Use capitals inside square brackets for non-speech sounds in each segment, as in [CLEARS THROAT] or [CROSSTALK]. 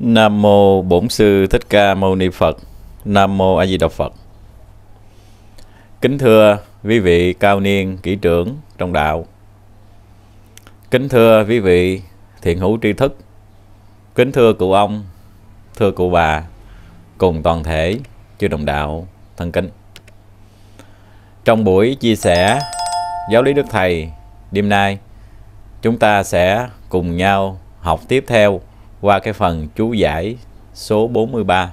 Nam mô Bổn sư Thích Ca Mâu Ni Phật. Nam mô A Di Đà Phật. Kính thưa quý vị cao niên kỹ trưởng trong đạo. Kính thưa quý vị thiện hữu tri thức. Kính thưa cụ ông, thưa cụ bà cùng toàn thể chư đồng đạo thân kính. Trong buổi chia sẻ giáo lý Đức Thầy đêm nay, chúng ta sẽ cùng nhau học tiếp theo qua cái phần chú giải số 43.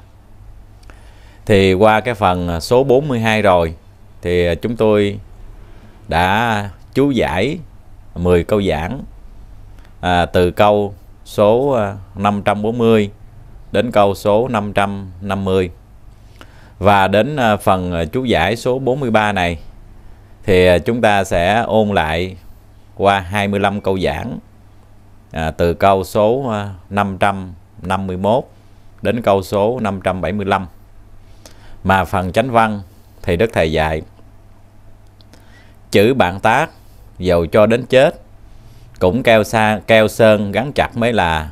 Thì qua cái phần à, số 42 rồi thì à, chúng tôi đã chú giải 10 câu giảng à, từ câu số 540 à, đến câu số 550. Và đến phần chú giải số 43 này thì chúng ta sẽ ôn lại qua 25 câu giảng à, từ câu số 551 à, đến câu số 575. Mà phần chánh văn thì Đức Thầy dạy chữ bạn tác dầu cho đến chết cũng keo xa keo sơn gắn chặt mới là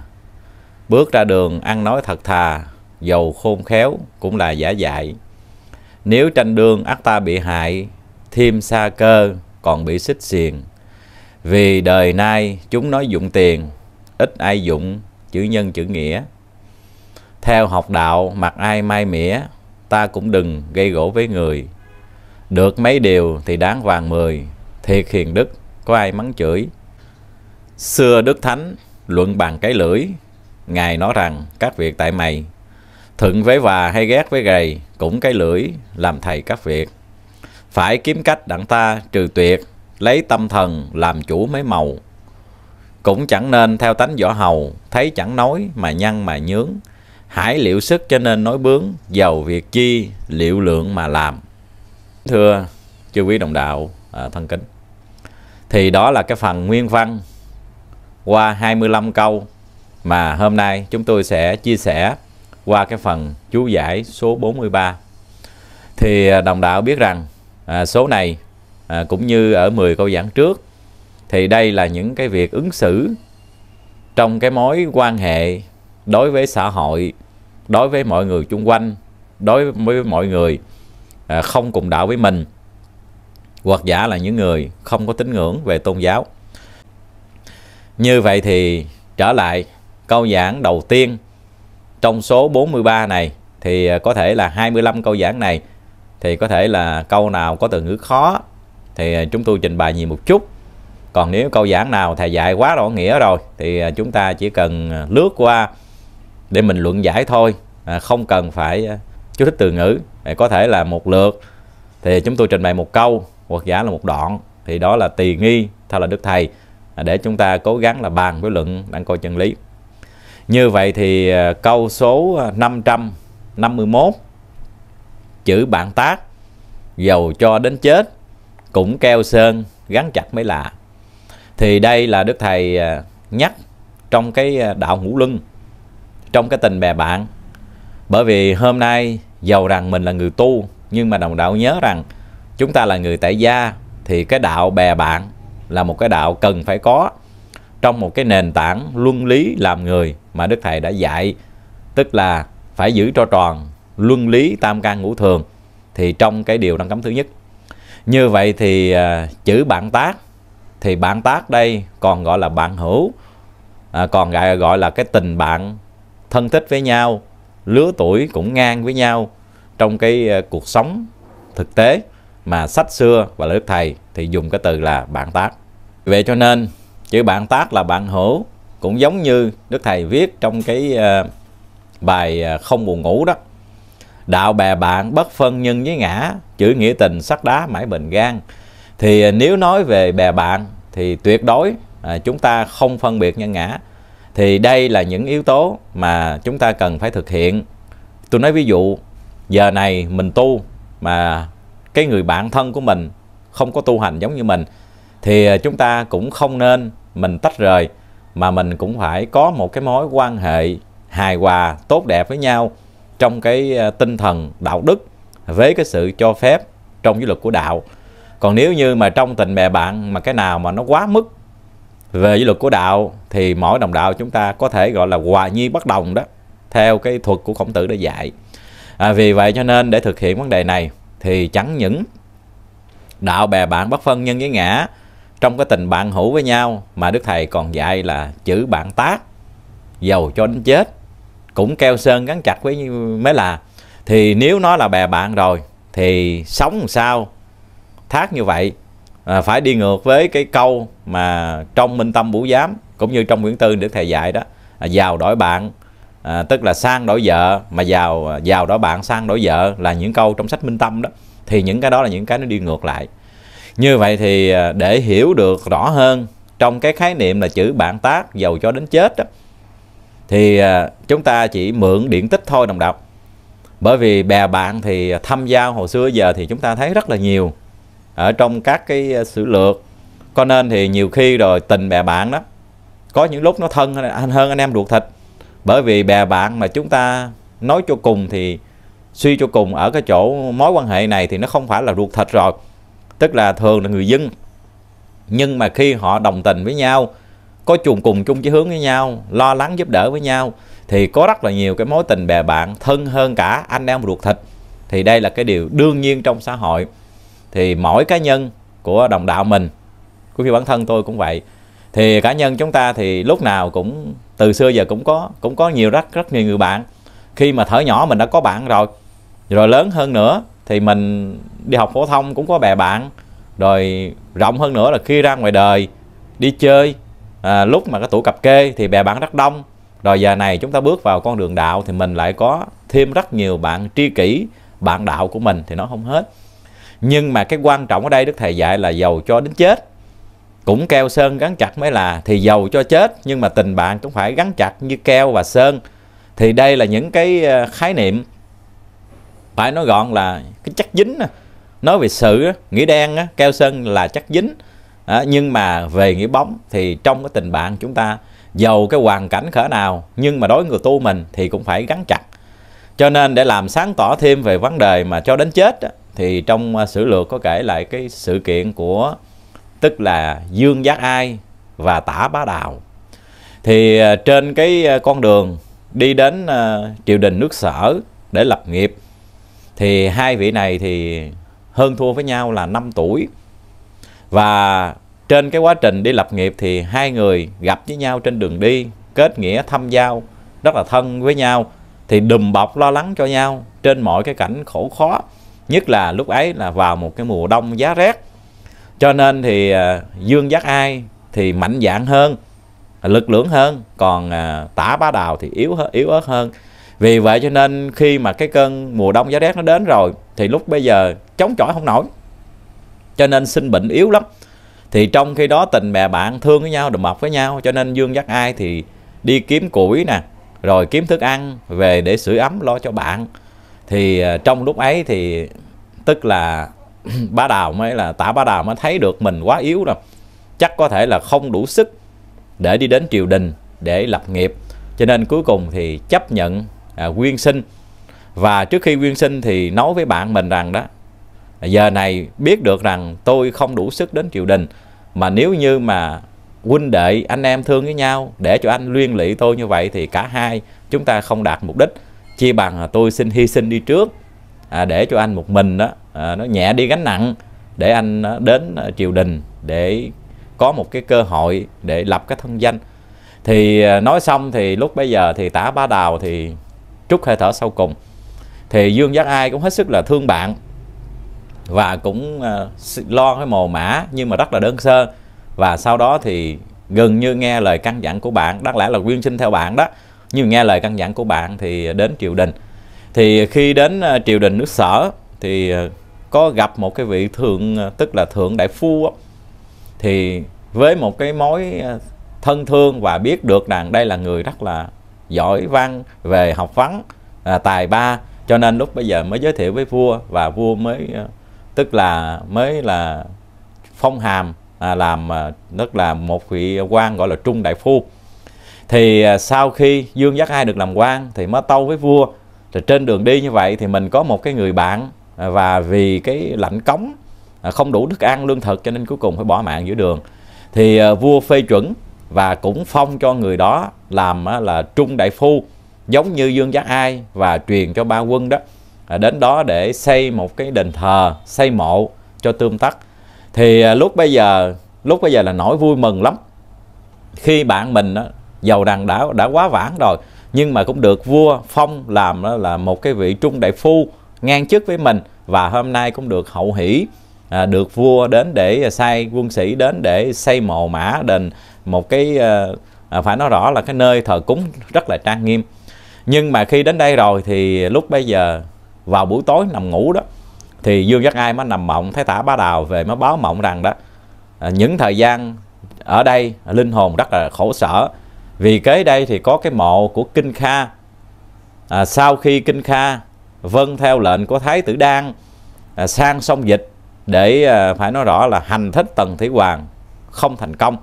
bước ra đường ăn nói thật thà dầu khôn khéo cũng là giả dại nếu tranh đương ắt ta bị hại thêm xa cơ còn bị xích xiềng vì đời nay chúng nói dụng tiền, ít ai dụng chữ nhân chữ nghĩa. Theo học đạo mặc ai mai mỉa, ta cũng đừng gây gỗ với người. Được mấy điều thì đáng vàng mười, thiệt hiền đức, có ai mắng chửi. Xưa Đức Thánh luận bằng cái lưỡi, Ngài nói rằng các việc tại mày. thuận với và hay ghét với gầy, cũng cái lưỡi làm thầy các việc. Phải kiếm cách đặng ta trừ tuyệt, lấy tâm thần làm chủ mấy màu. Cũng chẳng nên theo tánh võ hầu, thấy chẳng nói mà nhăn mà nhướng. Hãy liệu sức cho nên nói bướng, giàu việc chi, liệu lượng mà làm. Thưa chư quý đồng đạo à, thân kính, thì đó là cái phần nguyên văn qua 25 câu mà hôm nay chúng tôi sẽ chia sẻ qua cái phần chú giải số 43. Thì à, đồng đạo biết rằng à, số này à, cũng như ở 10 câu giảng trước thì đây là những cái việc ứng xử trong cái mối quan hệ đối với xã hội đối với mọi người chung quanh đối với mọi người à, không cùng đạo với mình hoặc giả là những người không có tín ngưỡng về tôn giáo như vậy thì trở lại câu giảng đầu tiên trong số 43 này thì à, có thể là 25 câu giảng này thì có thể là câu nào có từ ngữ khó thì à, chúng tôi trình bày nhiều một chút còn nếu câu giảng nào thầy dạy quá rõ nghĩa rồi thì à, chúng ta chỉ cần à, lướt qua để mình luận giải thôi không cần phải chú thích từ ngữ có thể là một lượt thì chúng tôi trình bày một câu hoặc giả là một đoạn thì đó là tùy nghi theo là đức thầy để chúng ta cố gắng là bàn với luận đặng coi chân lý như vậy thì câu số 551 chữ bạn tác giàu cho đến chết cũng keo sơn gắn chặt mới lạ thì đây là đức thầy à, nhắc trong cái à, đạo ngũ luân trong cái tình bè bạn bởi vì hôm nay giàu rằng mình là người tu nhưng mà đồng đạo nhớ rằng chúng ta là người tại gia thì cái đạo bè bạn là một cái đạo cần phải có trong một cái nền tảng luân lý làm người mà đức thầy đã dạy tức là phải giữ cho tròn luân lý tam can ngũ thường thì trong cái điều đăng cấm thứ nhất như vậy thì à, chữ bạn tác thì bạn tác đây còn gọi là bạn hữu à, còn gọi gọi là cái tình bạn thân thích với nhau lứa tuổi cũng ngang với nhau trong cái à, cuộc sống thực tế mà sách xưa và lời đức thầy thì dùng cái từ là bạn tác vậy cho nên chữ bạn tác là bạn hữu cũng giống như đức thầy viết trong cái à, bài à, không buồn ngủ đó đạo bè bạn bất phân nhân với ngã chữ nghĩa tình sắt đá mãi bình gan thì à, nếu nói về bè bạn thì tuyệt đối à, chúng ta không phân biệt nhân ngã thì đây là những yếu tố mà chúng ta cần phải thực hiện tôi nói ví dụ giờ này mình tu mà cái người bạn thân của mình không có tu hành giống như mình thì à, chúng ta cũng không nên mình tách rời mà mình cũng phải có một cái mối quan hệ hài hòa tốt đẹp với nhau trong cái ờ, tinh thần đạo đức với cái sự cho phép trong giới luật của đạo còn nếu như mà trong tình bè bạn mà cái nào mà nó quá mức về giới luật của đạo thì mỗi đồng đạo chúng ta có thể gọi là hòa nhi bất đồng đó theo cái thuật của khổng tử đã dạy à, vì vậy cho nên để thực hiện vấn đề này thì chẳng những đạo bè bạn bất phân nhân với ngã trong cái tình bạn hữu với nhau mà đức thầy còn dạy là chữ bạn tác giàu cho đến chết cũng keo sơn gắn chặt với mới là thì nếu nó là bè bạn rồi thì sống sao thác như vậy à, phải đi ngược với cái câu mà trong minh tâm bủ giám cũng như trong quyển tư đức thầy dạy đó à, giàu đổi bạn à, tức là sang đổi vợ mà giàu à, giàu đổi bạn sang đổi vợ là những câu trong sách minh tâm đó thì những cái đó là những cái nó đi ngược lại như vậy thì à, để hiểu được rõ hơn trong cái khái niệm là chữ bạn tác giàu cho đến chết đó, thì à, chúng ta chỉ mượn điển tích thôi đồng đọc bởi vì bè bạn thì thăm giao hồi xưa giờ thì chúng ta thấy rất là nhiều ở trong các cái à, sử lược có nên thì nhiều khi rồi tình bè bạn đó có những lúc nó thân hơn anh em ruột thịt bởi vì bè bạn mà chúng ta nói cho cùng thì suy cho cùng ở cái chỗ mối quan hệ này thì nó không phải là ruột thịt rồi tức là thường là người dân nhưng mà khi họ đồng tình với nhau có chung cùng chung chí hướng với nhau lo lắng giúp đỡ với nhau thì có rất là nhiều cái mối tình bè bạn thân hơn cả anh em ruột thịt thì đây là cái điều đương nhiên trong xã hội thì mỗi cá nhân của đồng đạo mình của khi bản thân tôi cũng vậy thì cá nhân chúng ta thì lúc nào cũng từ xưa giờ cũng có cũng có nhiều rất rất nhiều người bạn khi mà thở nhỏ mình đã có bạn rồi rồi lớn hơn nữa thì mình đi học phổ thông cũng có bè bạn rồi rộng hơn nữa là khi ra ngoài đời đi chơi à, lúc mà cái tủ cặp kê thì bè bạn rất đông rồi giờ này chúng ta bước vào con đường đạo thì mình lại có thêm rất nhiều bạn tri kỷ bạn đạo của mình thì nó không hết nhưng mà cái quan trọng ở đây đức thầy dạy là giàu cho đến chết cũng keo sơn gắn chặt mới là thì giàu cho chết nhưng mà tình bạn cũng phải gắn chặt như keo và sơn thì đây là những cái ờ, khái niệm phải nói gọn là cái chất dính nói về sự nghĩa đen keo sơn là chất dính à, nhưng mà về nghĩa bóng thì trong cái tình bạn chúng ta giàu cái hoàn cảnh khở nào nhưng mà đối người tu mình thì cũng phải gắn chặt cho nên để làm sáng tỏ thêm về vấn đề mà cho đến chết đó, thì trong à, sử lược có kể lại cái sự kiện của tức là dương giác ai và tả bá đào thì à, trên cái à, con đường đi đến triều đình nước sở để lập nghiệp thì hai vị này thì hơn thua với nhau là 5 tuổi và trên cái quá trình đi lập nghiệp thì hai người gặp với nhau trên đường đi, kết nghĩa thăm giao, rất là thân với nhau thì đùm bọc lo lắng cho nhau trên mọi cái cảnh khổ khó nhất là lúc ấy là vào một cái mùa đông giá rét cho nên thì à, dương giác ai thì mạnh dạn hơn lực lưỡng hơn còn à, tả bá đào thì yếu yếu ớt hơn vì vậy cho nên khi mà cái cơn mùa đông giá rét nó đến rồi thì lúc bây giờ chống chọi không nổi cho nên sinh bệnh yếu lắm thì trong khi đó tình bè bạn thương với nhau đồng bọc với nhau cho nên dương dắt ai thì đi kiếm củi nè rồi kiếm thức ăn về để sưởi ấm lo cho bạn thì à, trong lúc ấy thì tức là [CLEARS THROAT] bá đào mới là tả bá đào mới thấy được mình quá yếu rồi chắc có thể là không đủ sức để đi đến triều đình để lập nghiệp cho nên cuối cùng thì chấp nhận à, quyên sinh và trước khi quyên sinh thì nói với bạn mình rằng đó giờ này biết được rằng tôi không đủ sức đến triều đình mà nếu như mà huynh đệ anh em thương với nhau để cho anh liên lụy tôi như vậy thì cả hai chúng ta không đạt mục đích chia bằng tôi xin hy sinh đi trước à, để cho anh một mình đó à, nó nhẹ đi gánh nặng để anh à, đến à, triều đình để có một cái cơ hội để lập cái thân danh thì à, nói xong thì lúc bây giờ thì tả ba đào thì trút hơi thở sau cùng thì dương giác ai cũng hết sức là thương bạn và cũng uh, lo cái mồ mã nhưng mà rất là đơn sơ và sau đó thì gần như nghe lời căn dặn của bạn đáng lẽ là quyên sinh theo bạn đó nhưng nghe lời căn dặn của bạn thì đến triều đình thì khi đến uh, triều đình nước sở thì uh, có gặp một cái vị thượng tức là thượng đại phu thì với một cái mối thân thương và biết được rằng đây là người rất là giỏi văn về học vấn à, tài ba cho nên lúc bây giờ mới giới thiệu với vua và vua mới tức là mới là phong hàm à, làm à, rất là một vị quan gọi là trung đại phu thì à, sau khi dương giác ai được làm quan thì mới tâu với vua thì trên đường đi như vậy thì mình có một cái người bạn à, và vì cái lạnh cống à, không đủ thức ăn lương thực cho nên cuối cùng phải bỏ mạng giữa đường thì à, vua phê chuẩn và cũng phong cho người đó làm là trung đại phu giống như dương giác ai và truyền cho ba quân đó À, đến đó để xây một cái đền thờ xây mộ cho tương tắc thì à, lúc bây giờ lúc bây giờ là nỗi vui mừng lắm khi bạn mình đó, giàu đàn đã đã quá vãng rồi nhưng mà cũng được vua phong làm đó là một cái vị trung đại phu ngang chức với mình và hôm nay cũng được hậu hỷ à, được vua đến để xây à, quân sĩ đến để xây mồ mã đền một cái à, phải nói rõ là cái nơi thờ cúng rất là trang nghiêm nhưng mà khi đến đây rồi thì lúc bây giờ vào buổi tối nằm ngủ đó thì dương giác ai mới nằm mộng thấy tả bá đào về mới báo mộng rằng đó à, những thời gian ở đây à, linh hồn rất là khổ sở vì kế đây thì có cái mộ của kinh kha à, sau khi kinh kha vâng theo lệnh của thái tử đan à, sang sông dịch để à, phải nói rõ là hành thích tần thủy hoàng không thành công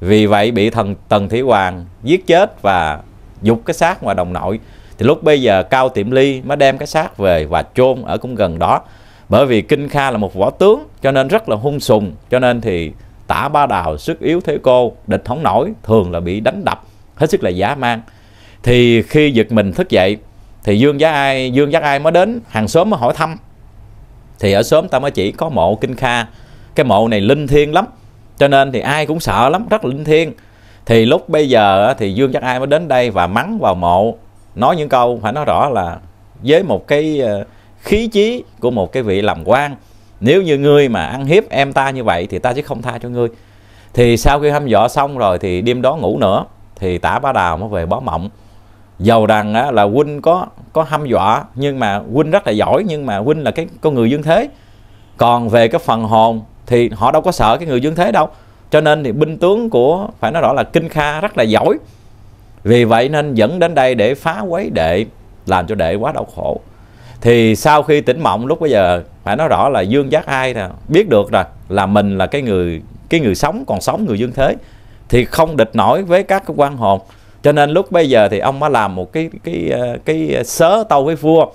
vì vậy bị thần tần thủy hoàng giết chết và dục cái xác ngoài đồng nội thì lúc bây giờ cao tiệm ly mới đem cái xác về và chôn ở cũng gần đó bởi vì kinh kha là một võ tướng cho nên rất là hung sùng cho nên thì tả ba đào sức yếu thế cô địch thống nổi thường là bị đánh đập hết sức là dã man thì khi giật mình thức dậy thì dương giác ai dương giác ai mới đến hàng xóm mới hỏi thăm thì ở xóm ta mới chỉ có mộ kinh kha cái mộ này linh thiêng lắm cho nên thì ai cũng sợ lắm rất linh thiêng thì lúc bây giờ thì dương giác ai mới đến đây và mắng vào mộ nói những câu phải nói rõ là với một cái ờ, khí chí của một cái vị làm quan nếu như ngươi mà ăn hiếp em ta như vậy thì ta chứ không tha cho ngươi thì sau khi hâm dọa xong rồi thì đêm đó ngủ nữa thì tả bá đào mới về bó mộng dầu rằng là huynh có có hâm dọa nhưng mà huynh rất là giỏi nhưng mà huynh là cái con người dương thế còn về cái phần hồn thì họ đâu có sợ cái người dương thế đâu cho nên thì binh tướng của phải nói rõ là kinh kha rất là giỏi vì vậy nên dẫn đến đây để phá quấy đệ, làm cho đệ quá đau khổ. Thì sau khi tỉnh mộng lúc bây giờ phải nói rõ là dương giác ai nè, biết được rồi là mình là cái người cái người sống còn sống người dương thế thì không địch nổi với các cái quan hồn. Cho nên lúc bây giờ thì ông mới làm một cái cái cái, ờ, cái sớ tâu với vua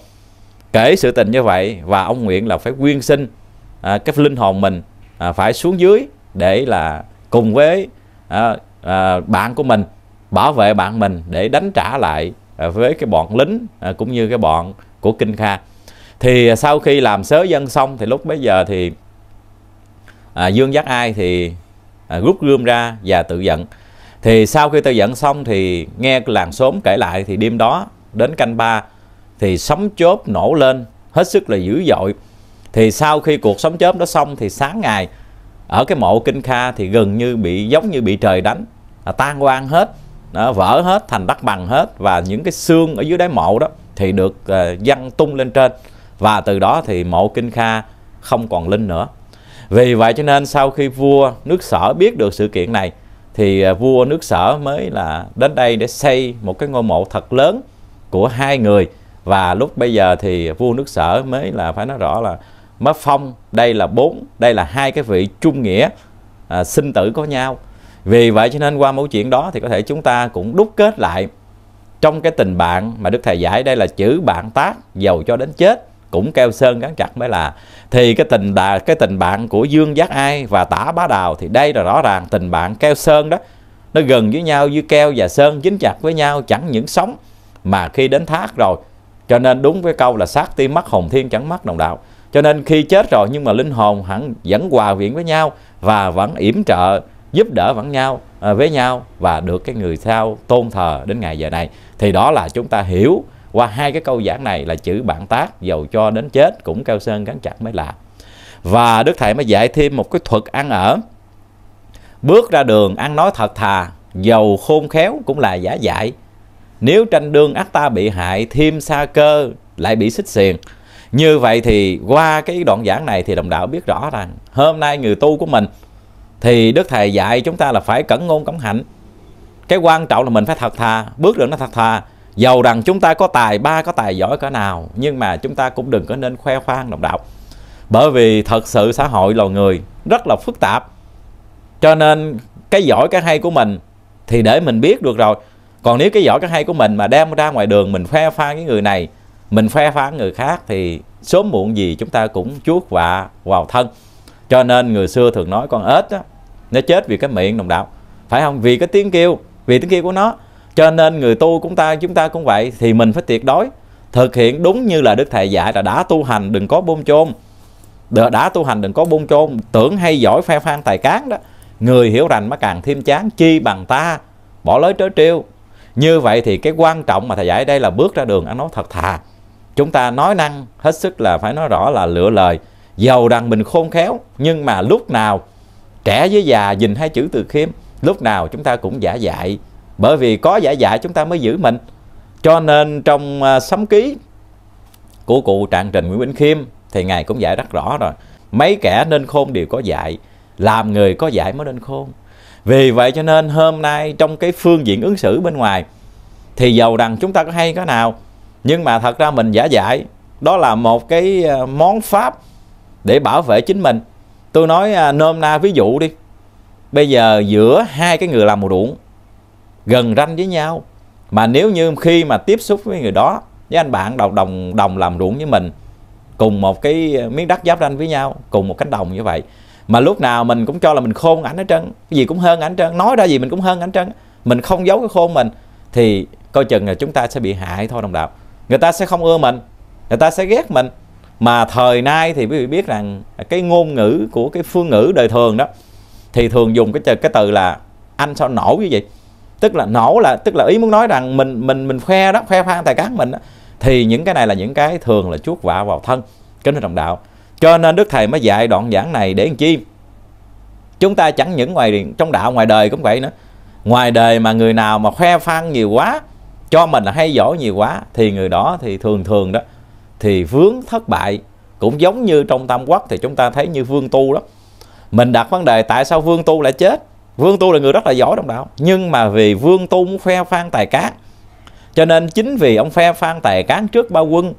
kể sự tình như vậy và ông nguyện là phải quyên sinh à, cái linh hồn mình à, phải xuống dưới để là cùng với à, à, bạn của mình bảo vệ bạn mình để đánh trả lại à, với cái bọn lính à, cũng như cái bọn của Kinh Kha. Thì à, sau khi làm sớ dân xong thì lúc bấy giờ thì à, Dương Giác Ai thì à, rút gươm ra và tự giận. Thì sau khi tự giận xong thì nghe làng xóm kể lại thì đêm đó đến canh ba thì sấm chớp nổ lên hết sức là dữ dội. Thì sau khi cuộc sấm chớp đó xong thì sáng ngày ở cái mộ Kinh Kha thì gần như bị giống như bị trời đánh à, tan hoang hết đó, vỡ hết thành đất bằng hết và những cái xương ở dưới đáy mộ đó thì được uh, ờ, dăng tung lên trên và từ đó thì mộ kinh kha không còn linh nữa vì vậy cho nên sau khi vua nước sở biết được sự kiện này thì ờ, vua nước sở mới là đến đây để xây một cái ngôi mộ thật lớn của hai người và lúc bây giờ thì vua nước sở mới là phải nói rõ là mới phong đây là bốn đây là hai cái vị trung nghĩa à, sinh tử có nhau vì vậy cho nên qua mẫu chuyện đó thì có thể chúng ta cũng đúc kết lại trong cái tình bạn mà Đức Thầy giải đây là chữ bạn tác giàu cho đến chết cũng keo sơn gắn chặt mới là thì cái tình đà cái tình bạn của Dương Giác Ai và Tả Bá Đào thì đây là rõ ràng tình bạn keo sơn đó nó gần với nhau như keo và sơn dính chặt với nhau chẳng những sống mà khi đến thác rồi cho nên đúng với câu là sát tim mắt hồng thiên chẳng mắt đồng đạo cho nên khi chết rồi nhưng mà linh hồn hẳn vẫn hòa quyện với nhau và vẫn yểm trợ giúp đỡ vẫn nhau ờ, với nhau và được cái người sao tôn thờ đến ngày giờ này thì đó là chúng ta hiểu qua hai cái câu giảng này là chữ bản tác dầu cho đến chết cũng cao sơn gắn chặt mới làm và đức thầy mới dạy thêm một cái thuật ăn ở bước ra đường ăn nói thật thà dầu khôn khéo cũng là giả dại nếu tranh đương ác ta bị hại thêm xa cơ lại bị xích xiền như vậy thì qua cái đoạn giảng này thì đồng đạo biết rõ rằng hôm nay người tu của mình thì đức thầy dạy chúng ta là phải cẩn ngôn cẩn hạnh cái quan trọng là mình phải thật thà bước đường nó thật thà giàu rằng chúng ta có tài ba có tài giỏi cỡ nào nhưng mà chúng ta cũng đừng có nên khoe khoang đồng đạo bởi vì thật sự xã hội loài người rất là phức tạp cho nên cái giỏi cái hay của mình thì để mình biết được rồi còn nếu cái giỏi cái hay của mình mà đem ra ngoài đường mình khoe khoang với người này mình khoe khoang người khác thì sớm muộn gì chúng ta cũng chuốc vạ vào thân cho nên người xưa thường nói con ếch á nó chết vì cái miệng đồng đạo phải không vì cái tiếng kêu vì tiếng kêu của nó cho nên người tu chúng ta chúng ta cũng vậy thì mình phải tuyệt đối thực hiện đúng như là đức thầy dạy là đã tu hành đừng có bôn chôn đã, đã tu hành đừng có bôn chôn tưởng hay giỏi phe phan tài cán đó người hiểu rành mà càng thêm chán chi bằng ta bỏ lối trớ trêu như vậy thì cái quan trọng mà thầy dạy đây là bước ra đường ăn nói thật thà chúng ta nói năng hết sức là phải nói rõ là lựa lời giàu rằng mình khôn khéo nhưng mà lúc nào trẻ với già nhìn hai chữ từ khiêm lúc nào chúng ta cũng giả dạy bởi vì có giả dạy chúng ta mới giữ mình cho nên trong uh, sấm ký của cụ trạng trình nguyễn bỉnh khiêm thì ngài cũng dạy rất rõ rồi mấy kẻ nên khôn đều có dạy làm người có dạy mới nên khôn vì vậy cho nên hôm nay trong cái phương diện ứng xử bên ngoài thì giàu rằng chúng ta có hay cái nào nhưng mà thật ra mình giả dạy đó là một cái à, món pháp để bảo vệ chính mình tôi nói à, nôm na ví dụ đi bây giờ giữa hai cái người làm một ruộng gần ranh với nhau mà nếu như khi mà tiếp xúc với người đó với anh bạn đồng đồng đồng làm ruộng với mình cùng một cái miếng đất giáp ranh với nhau cùng một cánh đồng như vậy mà lúc nào mình cũng cho là mình khôn ảnh hết trơn cái gì cũng hơn ảnh trơn nói ra gì mình cũng hơn ảnh trơn mình không giấu cái khôn mình thì coi chừng là chúng ta sẽ bị hại thôi đồng đạo người ta sẽ không ưa mình người ta sẽ ghét mình mà thời nay thì quý vị biết rằng cái ngôn ngữ của cái phương ngữ đời thường đó thì thường dùng cái từ cái từ là anh sao nổ như vậy tức là nổ là tức là ý muốn nói rằng mình mình mình khoe đó khoe khoang tài cán mình đó. thì những cái này là những cái thường là chuốt vạ vào thân kính thưa đồng đạo cho nên đức thầy mới dạy đoạn giảng này để làm chi chúng ta chẳng những ngoài trong đạo ngoài đời cũng vậy nữa ngoài đời mà người nào mà khoe khoang nhiều quá cho mình là hay giỏi nhiều quá thì người đó thì thường thường đó thì vướng thất bại cũng giống như trong tam quốc thì chúng ta thấy như vương tu đó mình đặt vấn đề tại sao vương tu lại chết vương tu là người rất là giỏi trong đạo nhưng mà vì vương tu muốn phe phan tài cán cho nên chính vì ông phe phan tài cán trước bao quân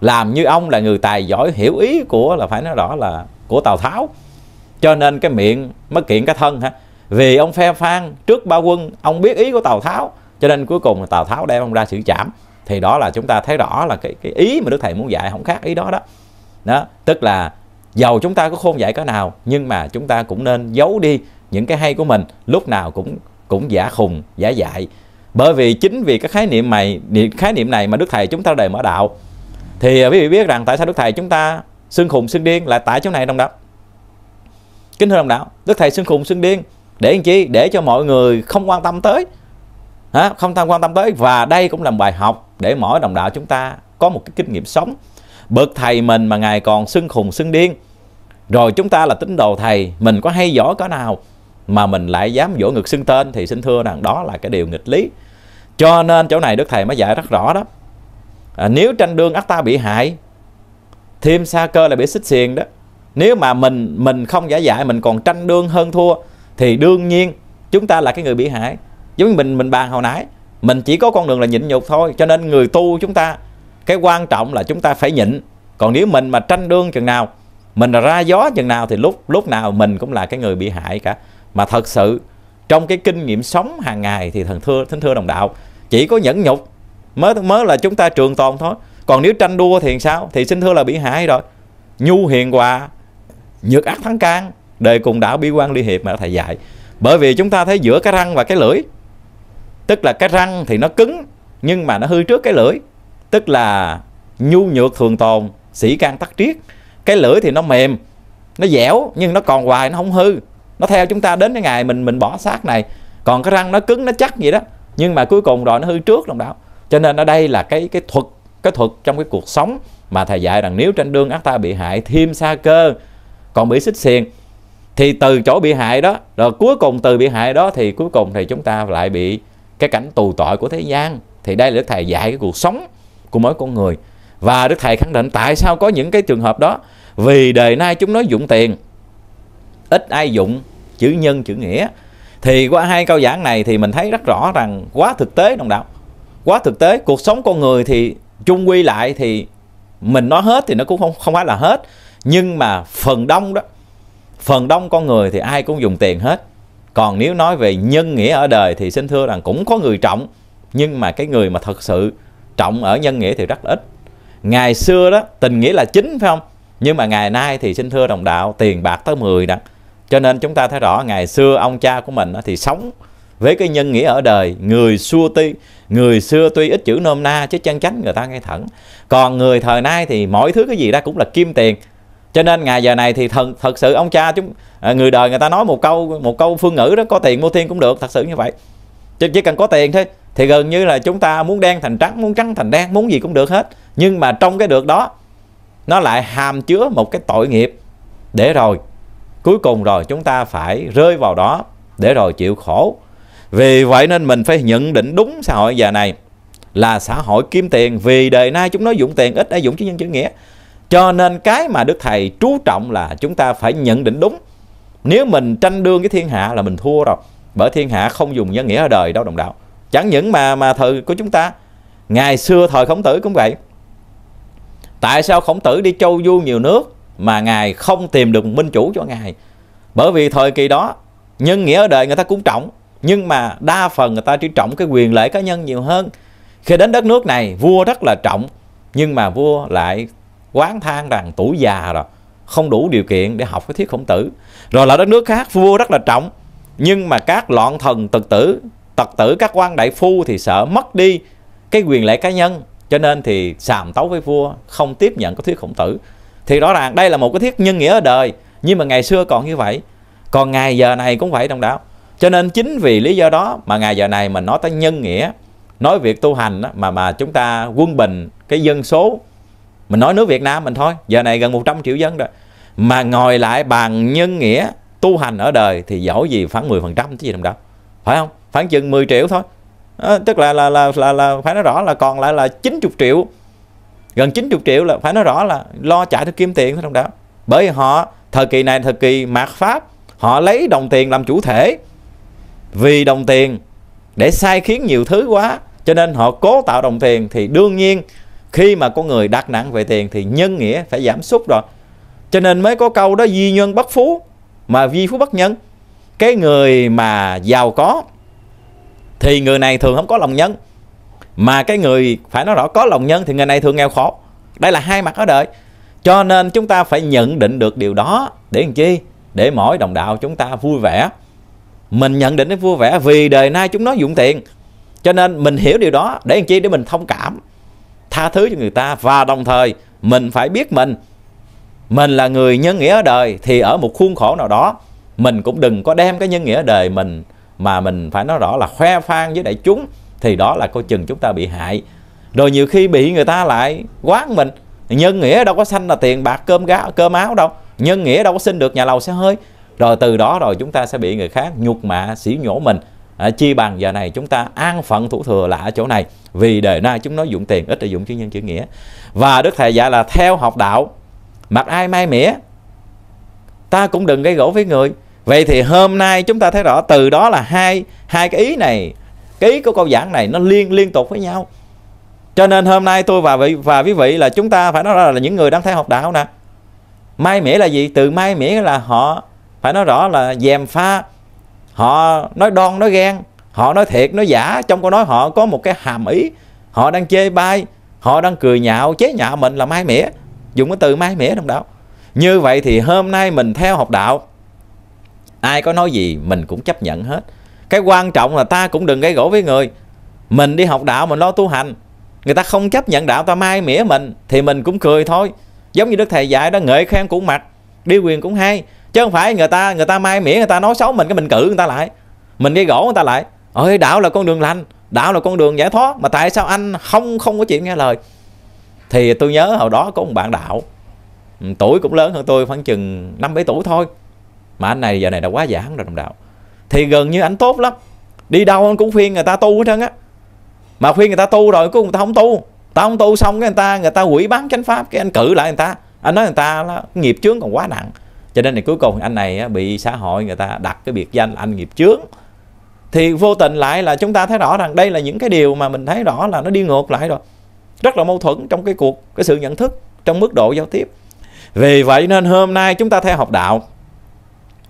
làm như ông là người tài giỏi hiểu ý của là phải nói rõ là của tào tháo cho nên cái miệng mới kiện cái thân ha vì ông phe phan trước bao quân ông biết ý của tào tháo cho nên cuối cùng tào tháo đem ông ra xử trảm thì đó là chúng ta thấy rõ là cái cái ý mà đức thầy muốn dạy không khác ý đó đó đó tức là giàu chúng ta có khôn dạy cỡ nào nhưng mà chúng ta cũng nên giấu đi những cái hay của mình lúc nào cũng cũng giả khùng giả dại bởi vì chính vì cái khái niệm này khái niệm này mà đức thầy chúng ta đề mở đạo thì à, quý vị biết rằng tại sao đức thầy chúng ta xưng khùng xưng điên là tại chỗ này đồng đạo kính thưa đồng đạo đức thầy xưng khùng xưng điên để làm chi để cho mọi người không quan tâm tới không tham quan tâm tới và đây cũng là một bài học để mỗi đồng đạo chúng ta có một cái kinh nghiệm sống bậc thầy mình mà ngài còn xưng khùng xưng điên rồi chúng ta là tín đồ thầy mình có hay giỏi có nào mà mình lại dám vỗ ngực xưng tên thì xin thưa rằng đó là cái điều nghịch lý cho nên chỗ này đức thầy mới dạy rất rõ đó à, nếu tranh đương ác ta bị hại thêm xa cơ là bị xích xiền đó nếu mà mình mình không giả dại mình còn tranh đương hơn thua thì đương nhiên chúng ta là cái người bị hại giống như mình mình bàn hồi nãy mình chỉ có con đường là nhịn nhục thôi cho nên người tu chúng ta cái quan trọng là chúng ta phải nhịn còn nếu mình mà tranh đương chừng nào mình là ra gió chừng nào thì lúc lúc nào mình cũng là cái người bị hại cả mà thật sự trong cái kinh nghiệm sống hàng ngày thì thần thưa thính thưa đồng đạo chỉ có nhẫn nhục mới mới là chúng ta trường tồn thôi còn nếu tranh đua thì sao thì xin thưa là bị hại rồi nhu hiền hòa nhược ác thắng can đời cùng đạo bi quan ly hiệp mà thầy dạy bởi vì chúng ta thấy giữa cái răng và cái lưỡi tức là cái răng thì nó cứng nhưng mà nó hư trước cái lưỡi tức là nhu nhược thường tồn sĩ can tắc triết cái lưỡi thì nó mềm nó dẻo nhưng nó còn hoài nó không hư nó theo chúng ta đến cái ngày mình mình bỏ xác này còn cái răng nó cứng nó chắc vậy đó nhưng mà cuối cùng rồi nó hư trước đồng đạo cho nên ở đây là cái cái thuật cái thuật trong cái cuộc sống mà thầy dạy rằng nếu trên đương ác ta bị hại thêm xa cơ còn bị xích xiền thì từ chỗ bị hại đó rồi cuối cùng từ bị hại đó thì cuối cùng thì chúng ta lại bị cái cảnh tù tội của thế gian thì đây là đức thầy dạy cái cuộc sống của mỗi con người và đức thầy khẳng định tại sao có những cái trường hợp đó vì đời nay chúng nó dụng tiền ít ai dụng chữ nhân chữ nghĩa thì qua hai câu giảng này thì mình thấy rất rõ rằng quá thực tế đồng đạo quá thực tế cuộc sống con người thì chung quy lại thì mình nói hết thì nó cũng không không phải là hết nhưng mà phần đông đó phần đông con người thì ai cũng dùng tiền hết còn nếu nói về nhân nghĩa ở đời thì xin thưa rằng cũng có người trọng nhưng mà cái người mà thật sự trọng ở nhân nghĩa thì rất ít ngày xưa đó tình nghĩa là chính phải không nhưng mà ngày nay thì xin thưa đồng đạo tiền bạc tới 10 đó cho nên chúng ta thấy rõ ngày xưa ông cha của mình thì sống với cái nhân nghĩa ở đời người xưa tuy người xưa tuy ít chữ nôm na chứ chân chánh người ta nghe thẳng còn người thời nay thì mọi thứ cái gì đó cũng là kim tiền cho nên ngày giờ này thì thật thật sự ông cha chúng à, người đời người ta nói một câu một câu phương ngữ đó có tiền mua thiên cũng được thật sự như vậy chứ chỉ cần có tiền thôi thì gần như là chúng ta muốn đen thành trắng muốn trắng thành đen muốn gì cũng được hết nhưng mà trong cái được đó nó lại hàm chứa một cái tội nghiệp để rồi cuối cùng rồi chúng ta phải rơi vào đó để rồi chịu khổ vì vậy nên mình phải nhận định đúng xã hội giờ này là xã hội kiếm tiền vì đời nay chúng nó dụng tiền ít đã dụng chứ nhân chữ nghĩa cho nên cái mà Đức Thầy chú trọng là chúng ta phải nhận định đúng. Nếu mình tranh đương với thiên hạ là mình thua rồi. Bởi thiên hạ không dùng nhân nghĩa ở đời đâu đồng đạo. Chẳng những mà mà thời của chúng ta. Ngày xưa thời khổng tử cũng vậy. Tại sao khổng tử đi châu du nhiều nước mà Ngài không tìm được minh chủ cho Ngài? Bởi vì thời kỳ đó nhân nghĩa ở đời người ta cũng trọng. Nhưng mà đa phần người ta chỉ trọng cái quyền lợi cá nhân nhiều hơn. Khi đến đất nước này vua rất là trọng. Nhưng mà vua lại quán than rằng tuổi già rồi không đủ điều kiện để học cái thuyết khổng tử rồi là đất nước khác vua rất là trọng nhưng mà các loạn thần tật tử tật tử các quan đại phu thì sợ mất đi cái quyền lệ cá nhân cho nên thì sàm tấu với vua không tiếp nhận cái thuyết khổng tử thì rõ ràng đây là một cái thuyết nhân nghĩa ở đời nhưng mà ngày xưa còn như vậy còn ngày giờ này cũng vậy đồng đạo cho nên chính vì lý do đó mà ngày giờ này mình nói tới nhân nghĩa nói việc tu hành mà mà chúng ta quân bình cái dân số mình nói nước Việt Nam mình thôi giờ này gần 100 triệu dân rồi mà ngồi lại bàn nhân nghĩa tu hành ở đời thì giỏi gì khoảng 10% chứ gì đâu phải không khoảng chừng 10 triệu thôi à, tức là là, là là là phải nói rõ là còn lại là 90 triệu gần 90 triệu là phải nói rõ là lo chạy theo kiếm tiền thôi đồng đạo bởi họ thời kỳ này thời kỳ mạt pháp họ lấy đồng tiền làm chủ thể vì đồng tiền để sai khiến nhiều thứ quá cho nên họ cố tạo đồng tiền thì đương nhiên khi mà có người đặt nặng về tiền thì nhân nghĩa phải giảm sút rồi cho nên mới có câu đó di nhân bất phú mà vi phú bất nhân cái người mà giàu có thì người này thường không có lòng nhân mà cái người phải nói rõ có lòng nhân thì người này thường nghèo khổ đây là hai mặt ở đời cho nên chúng ta phải nhận định được điều đó để làm chi để mỗi đồng đạo chúng ta vui vẻ mình nhận định nó vui vẻ vì đời nay chúng nó dụng tiền cho nên mình hiểu điều đó để làm chi để mình thông cảm tha thứ cho người ta và đồng thời mình phải biết mình mình là người nhân nghĩa ở đời thì ở một khuôn khổ nào đó mình cũng đừng có đem cái nhân nghĩa đời mình mà mình phải nói rõ là khoe phang với đại chúng thì đó là coi chừng chúng ta bị hại rồi nhiều khi bị người ta lại quán mình nhân nghĩa đâu có xanh là tiền bạc cơm gáo cơm áo đâu nhân nghĩa đâu có xin được nhà lầu xe hơi rồi từ đó rồi chúng ta sẽ bị người khác nhục mạ xỉ nhổ mình à, chi bằng giờ này chúng ta an phận thủ thừa là ở chỗ này vì đời nay chúng nó dụng tiền ít là dụng chữ nhân chữ nghĩa và đức thầy dạy là theo học đạo mặc ai mai mỉa ta cũng đừng gây gỗ với người vậy thì hôm nay chúng ta thấy rõ từ đó là hai hai cái ý này cái ý của câu giảng này nó liên liên tục với nhau cho nên hôm nay tôi và vị và quý vị là chúng ta phải nói rõ là những người đang theo học đạo nè mai mỉa là gì từ mai mỉa là họ phải nói rõ là dèm pha họ nói đon nói ghen họ nói thiệt nói giả trong câu nói họ có một cái hàm ý họ đang chê bai họ đang cười nhạo chế nhạo mình là mai mỉa dùng cái từ mai mỉa trong đó như vậy thì hôm nay mình theo học đạo ai có nói gì mình cũng chấp nhận hết cái quan trọng là ta cũng đừng gây gỗ với người mình đi học đạo mình lo tu hành người ta không chấp nhận đạo ta mai mỉa mình thì mình cũng cười thôi giống như đức thầy dạy đó ngợi khen cũng mặt đi quyền cũng hay chứ không phải người ta người ta mai miễn người ta nói xấu mình cái mình cử người ta lại mình gây gỗ người ta lại ơi đạo là con đường lành đạo là con đường giải thoát mà tại sao anh không không có chịu nghe lời thì tôi nhớ hồi đó có một bạn đạo ừ, tuổi cũng lớn hơn tôi khoảng chừng năm bảy tuổi thôi mà anh này giờ này đã quá giảng rồi đồng đạo thì gần như anh tốt lắm đi đâu anh cũng khuyên người ta tu hết trơn á mà khuyên người ta tu rồi cuối người ta không tu ta không tu xong cái người ta người ta quỷ bán chánh pháp cái anh cử lại người ta anh nói người ta là nghiệp chướng còn quá nặng cho nên thì cuối cùng anh này bị xã hội người ta đặt cái biệt danh là anh nghiệp chướng thì vô tình lại là chúng ta thấy rõ rằng đây là những cái điều mà mình thấy rõ là nó đi ngược lại rồi rất là mâu thuẫn trong cái cuộc cái sự nhận thức trong mức độ giao tiếp vì vậy nên hôm nay chúng ta theo học đạo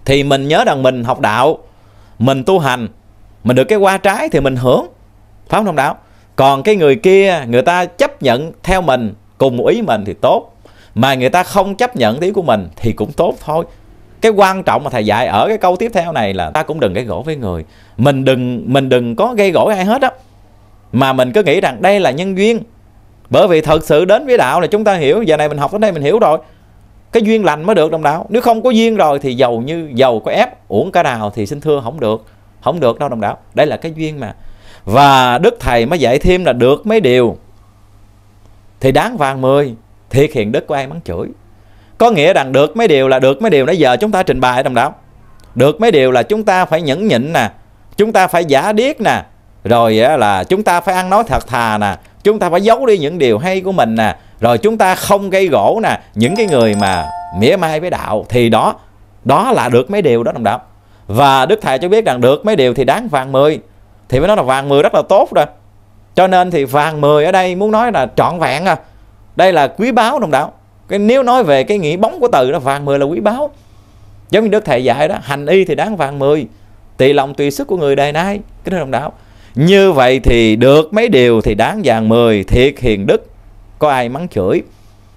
thì mình nhớ rằng mình học đạo mình tu hành mình được cái qua trái thì mình hưởng phải không đạo còn cái người kia người ta chấp nhận theo mình cùng ý mình thì tốt mà người ta không chấp nhận tiếng của mình thì cũng tốt thôi cái quan trọng mà thầy dạy ở cái câu tiếp theo này là ta cũng đừng gây gỗ với người mình đừng mình đừng có gây gỗ ai hết á mà mình cứ nghĩ rằng đây là nhân duyên bởi vì thật sự đến với đạo là chúng ta hiểu giờ này mình học đến đây mình hiểu rồi cái duyên lành mới được đồng đạo nếu không có duyên rồi thì giàu như giàu có ép uổng cả đào thì xin thưa không được không được đâu đồng đạo đây là cái duyên mà và đức thầy mới dạy thêm là được mấy điều thì đáng vàng mười thiệt hiện đức của ai mắng chửi có nghĩa rằng được mấy điều là được mấy điều nãy giờ chúng ta trình bày đồng đạo được mấy điều là chúng ta phải nhẫn nhịn nè chúng ta phải giả điếc nè rồi là chúng ta phải ăn nói thật thà nè chúng ta phải giấu đi những điều hay của mình nè rồi chúng ta không gây gỗ nè những cái người mà mỉa mai với đạo thì đó đó là được mấy điều đó đồng đạo và đức thầy cho biết rằng được mấy điều thì đáng vàng 10 thì mới nói là vàng 10 rất là tốt rồi cho nên thì vàng 10 ở đây muốn nói là trọn vẹn à đây là quý báu đồng đạo cái nếu nói về cái nghĩa bóng của từ đó vàng 10 là quý báu giống như đức thầy dạy đó hành y thì đáng vàng 10 tùy lòng tùy sức của người đời nay cái thưa đồng đạo như vậy thì được mấy điều thì đáng vàng 10 thiệt hiền đức có ai mắng chửi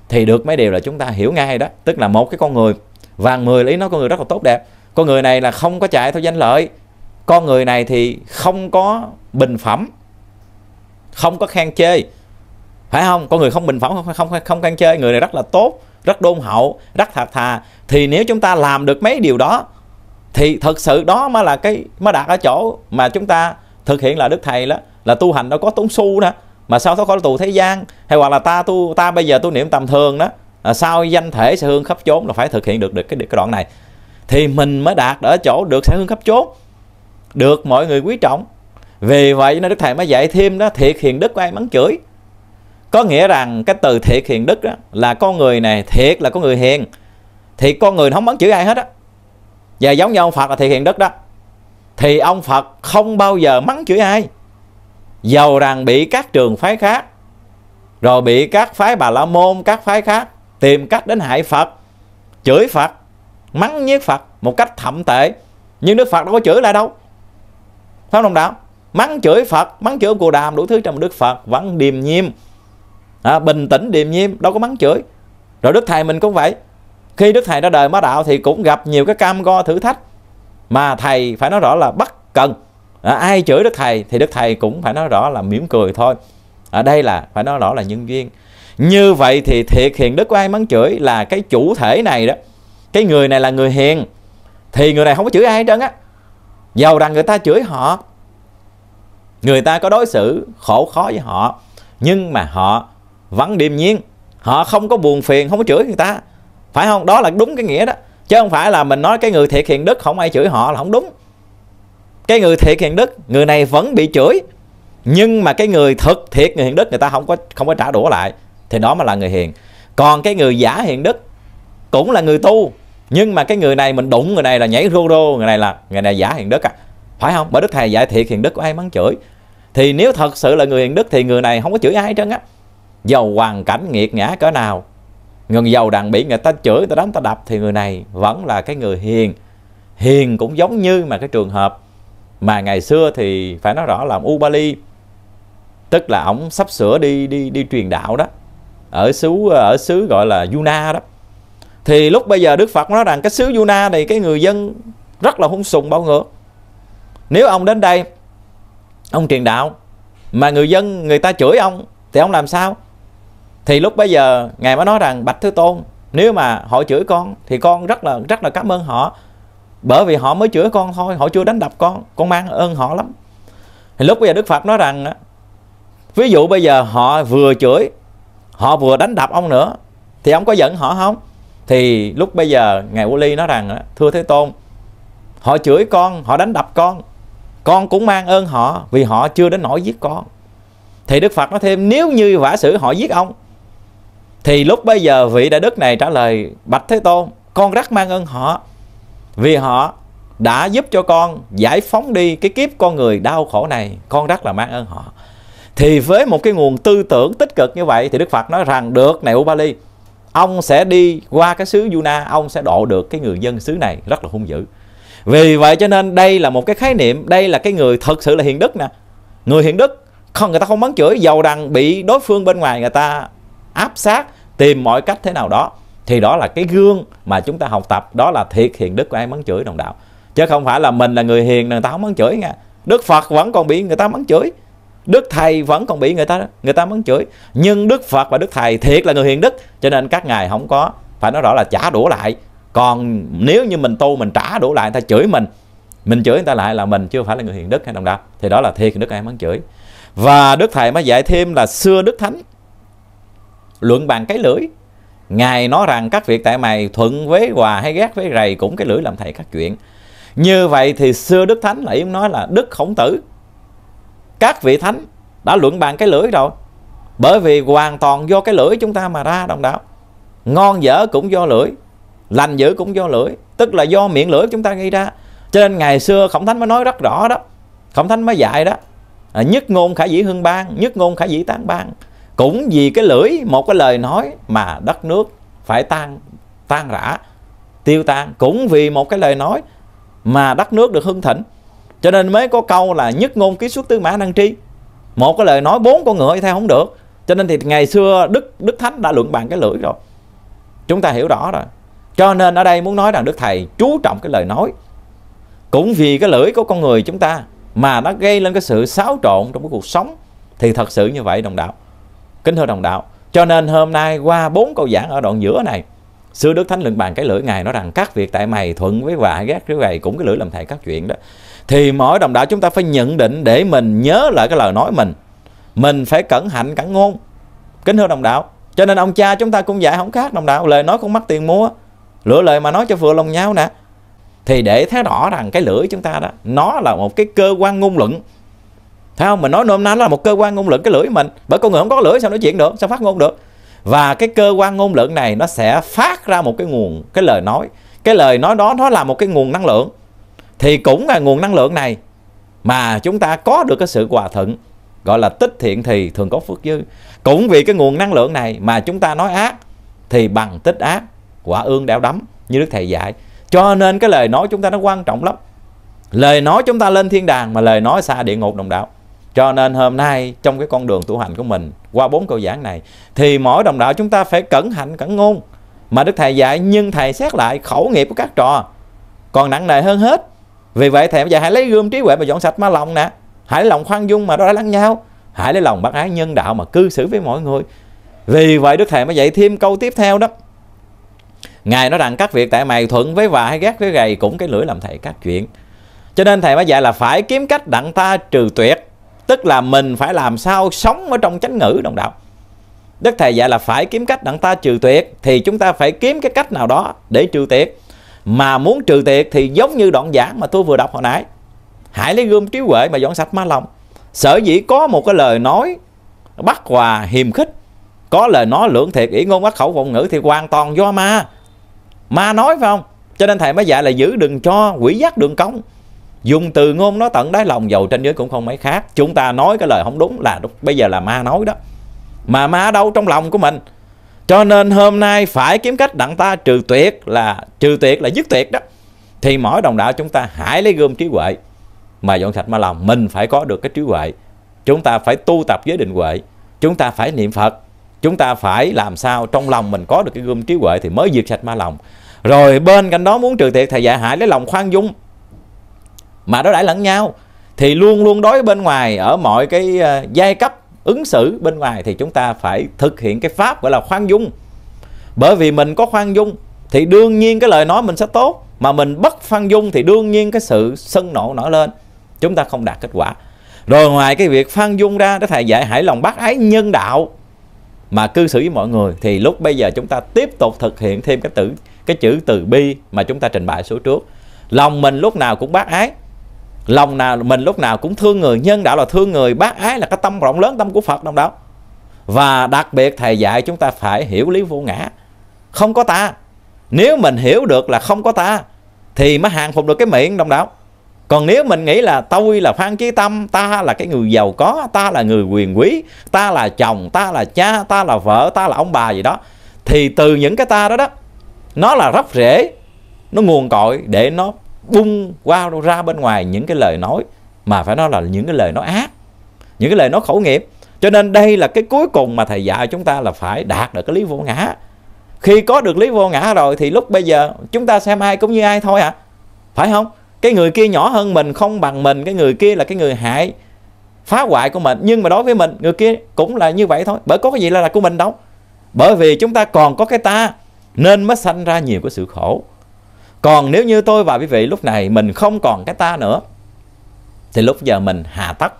thì được mấy điều là chúng ta hiểu ngay đó tức là một cái con người vàng 10 lý nó con người rất là tốt đẹp con người này là không có chạy theo danh lợi con người này thì không có bình phẩm không có khen chê phải không con người không bình phẩm không không không can chơi người này rất là tốt rất đôn hậu rất thật thà thì nếu chúng ta làm được mấy điều đó thì thật sự đó mới là cái mới đạt ở chỗ mà chúng ta thực hiện là đức thầy đó là tu hành nó có tốn xu đó mà sao thoát khỏi tù thế gian hay hoặc là ta tu ta bây giờ tu niệm tầm thường đó à, sao danh thể sẽ hương khắp chốn là phải thực hiện được được cái cái đoạn này thì mình mới đạt ở chỗ được sẽ hương khắp chốn được mọi người quý trọng vì vậy nên đức thầy mới dạy thêm đó thiệt hiện đức của ai mắng chửi có nghĩa rằng cái từ thiệt hiền đức đó, là con người này thiệt là có người hiền thì con người không bắn chữ ai hết á và giống như ông phật là thiệt hiền đức đó thì ông phật không bao giờ mắng chửi ai dầu rằng bị các trường phái khác rồi bị các phái bà la môn các phái khác tìm cách đến hại phật chửi phật mắng nhiếc phật một cách thậm tệ nhưng đức phật đâu có chửi lại đâu phải không đồng đạo mắng chửi phật mắng chửi ông cù đàm đủ thứ trong đức phật vẫn điềm nhiên à, bình tĩnh điềm nhiên đâu có mắng chửi rồi đức thầy mình cũng vậy khi đức thầy ra đời má đạo thì cũng gặp nhiều cái cam go thử thách mà thầy phải nói rõ là bất cần à, ai chửi đức thầy thì đức thầy cũng phải nói rõ là mỉm cười thôi ở à, đây là phải nói rõ là nhân duyên như vậy thì thiệt hiện đức của ai mắng chửi là cái chủ thể này đó cái người này là người hiền thì người này không có chửi ai hết trơn á giàu rằng người ta chửi họ người ta có đối xử khổ khó với họ nhưng mà họ vẫn điềm nhiên họ không có buồn phiền không có chửi người ta phải không đó là đúng cái nghĩa đó chứ không phải là mình nói cái người thiệt hiền đức không ai chửi họ là không đúng cái người thiệt hiền đức người này vẫn bị chửi nhưng mà cái người thực thiệt người hiền đức người ta không có không có trả đũa lại thì đó mới là người hiền còn cái người giả hiền đức cũng là người tu nhưng mà cái người này mình đụng người này là nhảy rô rô người này là người này giả hiền đức à phải không bởi đức thầy dạy thiệt hiền đức của ai mắng chửi thì nếu thật sự là người hiền đức thì người này không có chửi ai hết trơn á dầu hoàn cảnh nghiệt ngã cỡ nào người giàu đàn bị người ta chửi ta đánh ta đập thì người này vẫn là cái người hiền hiền cũng giống như mà cái trường hợp mà ngày xưa thì phải nói rõ là ông Ubali tức là ông sắp sửa đi đi đi truyền đạo đó ở xứ ở xứ gọi là Yuna đó thì lúc bây giờ Đức Phật nói rằng cái xứ Yuna này cái người dân rất là hung sùng bao ngược nếu ông đến đây ông truyền đạo mà người dân người ta chửi ông thì ông làm sao thì lúc bây giờ ngài mới nói rằng bạch thế tôn nếu mà họ chửi con thì con rất là rất là cảm ơn họ bởi vì họ mới chửi con thôi họ chưa đánh đập con con mang ơn họ lắm thì lúc bây giờ đức phật nói rằng ví dụ bây giờ họ vừa chửi họ vừa đánh đập ông nữa thì ông có giận họ không thì lúc bây giờ ngài vô ly nói rằng thưa thế tôn họ chửi con họ đánh đập con con cũng mang ơn họ vì họ chưa đến nỗi giết con thì đức phật nói thêm nếu như vả sử họ giết ông thì lúc bây giờ vị đại đức này trả lời Bạch Thế Tôn con rất mang ơn họ vì họ đã giúp cho con giải phóng đi cái kiếp con người đau khổ này con rất là mang ơn họ thì với một cái nguồn tư tưởng tích cực như vậy thì Đức Phật nói rằng được này Ubali ông sẽ đi qua cái xứ Yuna ông sẽ độ được cái người dân xứ này rất là hung dữ vì vậy cho nên đây là một cái khái niệm đây là cái người thật sự là hiện đức nè người hiện đức không người ta không mắng chửi giàu đằng bị đối phương bên ngoài người ta áp sát tìm mọi cách thế nào đó thì đó là cái gương mà chúng ta học tập đó là thiệt hiền đức của ai mắng chửi đồng đạo chứ không phải là mình là người hiền người ta không mắng chửi nha đức phật vẫn còn bị người ta mắng chửi đức thầy vẫn còn bị người ta người ta mắng chửi nhưng đức phật và đức thầy thiệt là người hiền đức cho nên các ngài không có phải nói rõ là trả đũa lại còn nếu như mình tu mình trả đũa lại người ta chửi mình mình chửi người ta lại là mình chưa phải là người hiền đức hay đồng đạo thì đó là thiệt đức ai mắng chửi và đức thầy mới dạy thêm là xưa đức thánh luận bàn cái lưỡi ngài nói rằng các việc tại mày thuận với hòa hay ghét với rầy cũng cái lưỡi làm thầy các chuyện như vậy thì xưa đức thánh lại nói là đức khổng tử các vị thánh đã luận bàn cái lưỡi rồi bởi vì hoàn toàn do cái lưỡi chúng ta mà ra đồng đạo ngon dở cũng do lưỡi lành dữ cũng do lưỡi tức là do miệng lưỡi chúng ta gây ra cho nên ngày xưa khổng thánh mới nói rất rõ đó khổng thánh mới dạy đó à, nhất ngôn khả dĩ hưng bang nhất ngôn khả dĩ tán bang cũng vì cái lưỡi một cái lời nói mà đất nước phải tan tan rã tiêu tan cũng vì một cái lời nói mà đất nước được hưng thịnh cho nên mới có câu là nhất ngôn ký xuất tư mã năng tri một cái lời nói bốn con ngựa theo không được cho nên thì ngày xưa đức đức thánh đã luận bàn cái lưỡi rồi chúng ta hiểu rõ rồi cho nên ở đây muốn nói rằng đức thầy chú trọng cái lời nói cũng vì cái lưỡi của con người chúng ta mà nó gây lên cái sự xáo trộn trong cái cuộc sống thì thật sự như vậy đồng đạo kính thưa đồng đạo cho nên hôm nay qua bốn câu giảng ở đoạn giữa này sư đức thánh luận bàn cái lưỡi ngài nói rằng các việc tại mày thuận với vạ ghét với gầy cũng cái lưỡi làm thầy các chuyện đó thì mỗi đồng đạo chúng ta phải nhận định để mình nhớ lại cái lời nói mình mình phải cẩn hạnh cẩn ngôn kính thưa đồng đạo cho nên ông cha chúng ta cũng dạy không khác đồng đạo lời nói không mắc tiền mua lựa lời mà nói cho vừa lòng nhau nè thì để thấy rõ rằng cái lưỡi chúng ta đó nó là một cái cơ quan ngôn luận phải không mình nói nôm na là một cơ quan ngôn luận cái lưỡi mình bởi con người không có lưỡi sao nói chuyện được sao phát ngôn được và cái cơ quan ngôn luận này nó sẽ phát ra một cái nguồn cái lời nói cái lời nói đó nó là một cái nguồn năng lượng thì cũng là nguồn năng lượng này mà chúng ta có được cái sự hòa thuận gọi là tích thiện thì thường có phước dư cũng vì cái nguồn năng lượng này mà chúng ta nói ác thì bằng tích ác quả ương đeo đấm như đức thầy dạy cho nên cái lời nói chúng ta nó quan trọng lắm lời nói chúng ta lên thiên đàng mà lời nói xa địa ngục đồng đạo cho nên hôm nay trong cái con đường tu hành của mình qua bốn câu giảng này thì mỗi đồng đạo chúng ta phải cẩn hạnh cẩn ngôn mà đức thầy dạy nhưng thầy xét lại khẩu nghiệp của các trò còn nặng nề hơn hết vì vậy thầy bây giờ hãy lấy gươm trí huệ mà dọn sạch ma lòng nè hãy lòng khoan dung mà đối lắng nhau hãy lấy lòng bác ái nhân đạo mà cư xử với mọi người vì vậy đức thầy mới dạy thêm câu tiếp theo đó ngài nói rằng các việc tại mày thuận với vạ hay ghét với gầy cũng cái lưỡi làm thầy các chuyện cho nên thầy mới dạy là phải kiếm cách đặng ta trừ tuyệt tức là mình phải làm sao sống ở trong chánh ngữ đồng đạo đức thầy dạy là phải kiếm cách đặng ta trừ tuyệt thì chúng ta phải kiếm cái cách nào đó để trừ tuyệt mà muốn trừ tuyệt thì giống như đoạn giảng mà tôi vừa đọc hồi nãy hãy lấy gươm trí huệ mà dọn sạch ma lòng sở dĩ có một cái lời nói bắt hòa hiềm khích có lời nói lưỡng thiệt ý ngôn bất khẩu vọng ngữ thì hoàn toàn do ma ma nói phải không cho nên thầy mới dạy là giữ đừng cho quỷ giác đường công dùng từ ngôn nó tận đáy lòng dầu trên dưới cũng không mấy khác chúng ta nói cái lời không đúng là bây giờ là ma nói đó mà ma đâu trong lòng của mình cho nên hôm nay phải kiếm cách đặng ta trừ tuyệt là trừ tuyệt là dứt tuyệt đó thì mỗi đồng đạo chúng ta hãy lấy gươm trí huệ mà dọn sạch ma lòng mình phải có được cái trí huệ chúng ta phải tu tập với định huệ chúng ta phải niệm phật chúng ta phải làm sao trong lòng mình có được cái gươm trí huệ thì mới diệt sạch ma lòng rồi bên cạnh đó muốn trừ tiệt thì dạy hại lấy lòng khoan dung mà đối đãi lẫn nhau thì luôn luôn đối bên ngoài ở mọi cái ờ, giai cấp ứng xử bên ngoài thì chúng ta phải thực hiện cái pháp gọi là khoan dung bởi vì mình có khoan dung thì đương nhiên cái lời nói mình sẽ tốt mà mình bất khoan dung thì đương nhiên cái sự sân nộ nổi lên chúng ta không đạt kết quả rồi ngoài cái việc khoan dung ra đó thầy dạy hãy lòng bác ái nhân đạo mà cư xử với mọi người thì lúc bây giờ chúng ta tiếp tục thực hiện thêm cái tử cái chữ từ bi mà chúng ta trình bày số trước lòng mình lúc nào cũng bác ái lòng nào mình lúc nào cũng thương người nhân đạo là thương người bác ái là cái tâm rộng lớn tâm của phật đồng đạo và đặc biệt thầy dạy chúng ta phải hiểu lý vô ngã không có ta nếu mình hiểu được là không có ta thì mới hàng phục được cái miệng đồng đảo còn nếu mình nghĩ là tôi là phan chí tâm ta là cái người giàu có ta là người quyền quý ta là chồng ta là cha ta là vợ ta là ông bà gì đó thì từ những cái ta đó đó nó là rắp rễ nó nguồn cội để nó bung qua ra bên ngoài những cái lời nói mà phải nói là những cái lời nói ác những cái lời nói khẩu nghiệp cho nên đây là cái cuối cùng mà thầy dạy chúng ta là phải đạt được cái lý vô ngã khi có được lý vô ngã rồi thì lúc bây giờ chúng ta xem ai cũng như ai thôi à phải không cái người kia nhỏ hơn mình không bằng mình cái người kia là cái người hại phá hoại của mình nhưng mà đối với mình người kia cũng là như vậy thôi bởi có cái gì là, là của mình đâu bởi vì chúng ta còn có cái ta nên mới sanh ra nhiều cái sự khổ còn nếu như tôi và quý vị lúc này mình không còn cái ta nữa thì lúc giờ mình hà tất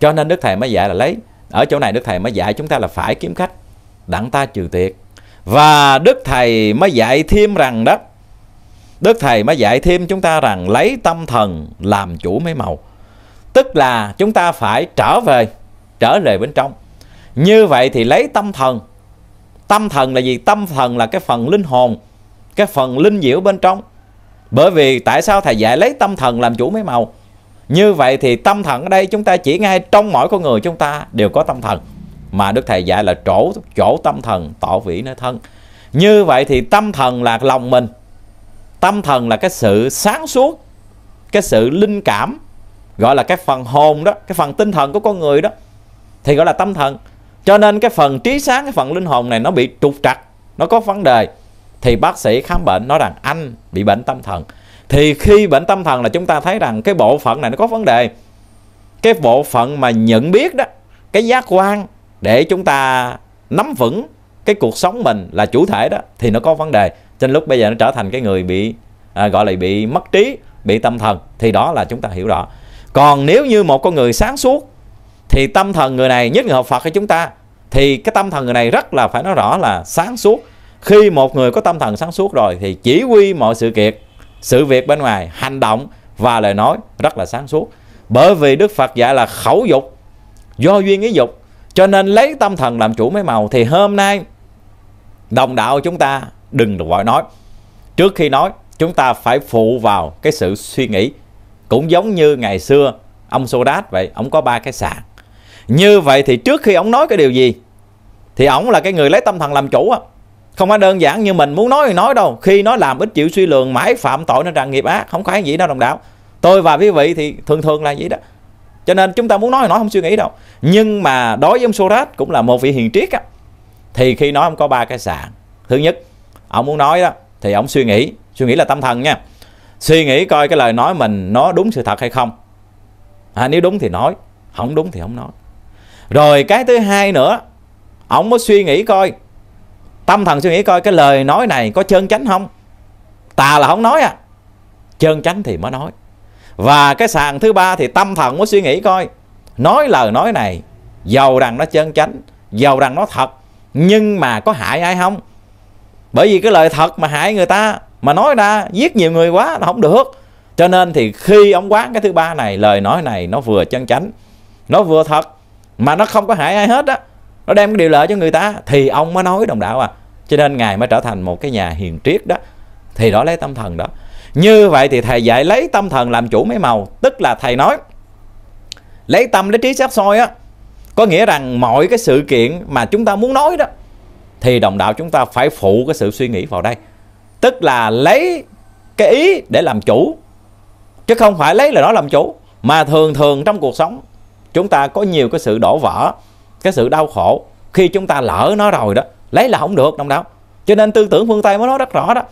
cho nên đức thầy mới dạy là lấy ở chỗ này đức thầy mới dạy chúng ta là phải kiếm khách đặng ta trừ tiệt và đức thầy mới dạy thêm rằng đó đức thầy mới dạy thêm chúng ta rằng lấy tâm thần làm chủ mấy màu tức là chúng ta phải trở về trở về bên trong như vậy thì lấy tâm thần tâm thần là gì tâm thần là cái phần linh hồn cái phần linh diệu bên trong bởi vì tại sao thầy dạy lấy tâm thần làm chủ mấy màu như vậy thì tâm thần ở đây chúng ta chỉ ngay trong mỗi con người chúng ta đều có tâm thần mà đức thầy dạy là chỗ chỗ tâm thần tỏ vĩ nơi thân như vậy thì tâm thần là lòng mình tâm thần là cái sự sáng suốt cái sự linh cảm gọi là cái phần hồn đó cái phần tinh thần của con người đó thì gọi là tâm thần cho nên cái phần trí sáng cái phần linh hồn này nó bị trục trặc nó có vấn đề thì bác sĩ khám bệnh nói rằng anh bị bệnh tâm thần thì khi bệnh tâm thần là chúng ta thấy rằng cái bộ phận này nó có vấn đề cái bộ phận mà nhận biết đó cái giác quan để chúng ta nắm vững cái cuộc sống mình là chủ thể đó thì nó có vấn đề trên lúc bây giờ nó trở thành cái người bị à, gọi là bị mất trí bị tâm thần thì đó là chúng ta hiểu rõ còn nếu như một con người sáng suốt thì tâm thần người này nhất người học Phật của chúng ta thì cái tâm thần người này rất là phải nói rõ là sáng suốt khi một người có tâm thần sáng suốt rồi thì chỉ huy mọi sự kiện sự việc bên ngoài hành động và lời nói rất là sáng suốt bởi vì đức phật dạy là khẩu dục do duyên ý dục cho nên lấy tâm thần làm chủ mấy màu thì hôm nay đồng đạo chúng ta đừng được gọi nói trước khi nói chúng ta phải phụ vào cái sự suy nghĩ cũng giống như ngày xưa ông Sô Đát vậy ông có ba cái sạc như vậy thì trước khi ông nói cái điều gì thì ông là cái người lấy tâm thần làm chủ không có đơn giản như mình muốn nói thì nói đâu khi nó làm ít chịu suy lượng mãi phạm tội nên rằng nghiệp ác không phải gì đâu đồng đạo tôi và quý vị thì thường thường là vậy đó cho nên chúng ta muốn nói thì nói không suy nghĩ đâu nhưng mà đối với ông Sorat cũng là một vị hiền triết á thì khi nói ông có ba cái sạn thứ nhất ông muốn nói đó thì ông suy nghĩ suy nghĩ là tâm thần nha suy nghĩ coi cái lời nói mình nó đúng sự thật hay không à, nếu đúng thì nói không đúng thì không nói rồi cái thứ hai nữa ông mới suy nghĩ coi tâm thần suy nghĩ coi cái lời nói này có chân chánh không tà là không nói à chân chánh thì mới nói và cái sàn thứ ba thì tâm thần mới suy nghĩ coi nói lời nói này giàu rằng nó chân chánh giàu rằng nó thật nhưng mà có hại ai không bởi vì cái lời thật mà hại người ta mà nói ra giết nhiều người quá là không được cho nên thì khi ông quán cái thứ ba này lời nói này nó vừa chân chánh nó vừa thật mà nó không có hại ai hết á nó đem cái điều lợi cho người ta thì ông mới nói đồng đạo à cho nên ngài mới trở thành một cái nhà hiền triết đó thì đó lấy tâm thần đó như vậy thì thầy dạy lấy tâm thần làm chủ mấy màu tức là thầy nói lấy tâm lấy trí xét soi á có nghĩa rằng mọi cái sự kiện mà chúng ta muốn nói đó thì đồng đạo chúng ta phải phụ cái sự suy nghĩ vào đây tức là lấy cái ý để làm chủ chứ không phải lấy là nó làm chủ mà thường thường trong cuộc sống chúng ta có nhiều cái sự đổ vỡ cái sự đau khổ khi chúng ta lỡ nó rồi đó lấy là không được đồng đạo cho nên tư tưởng phương tây mới nói rất rõ đó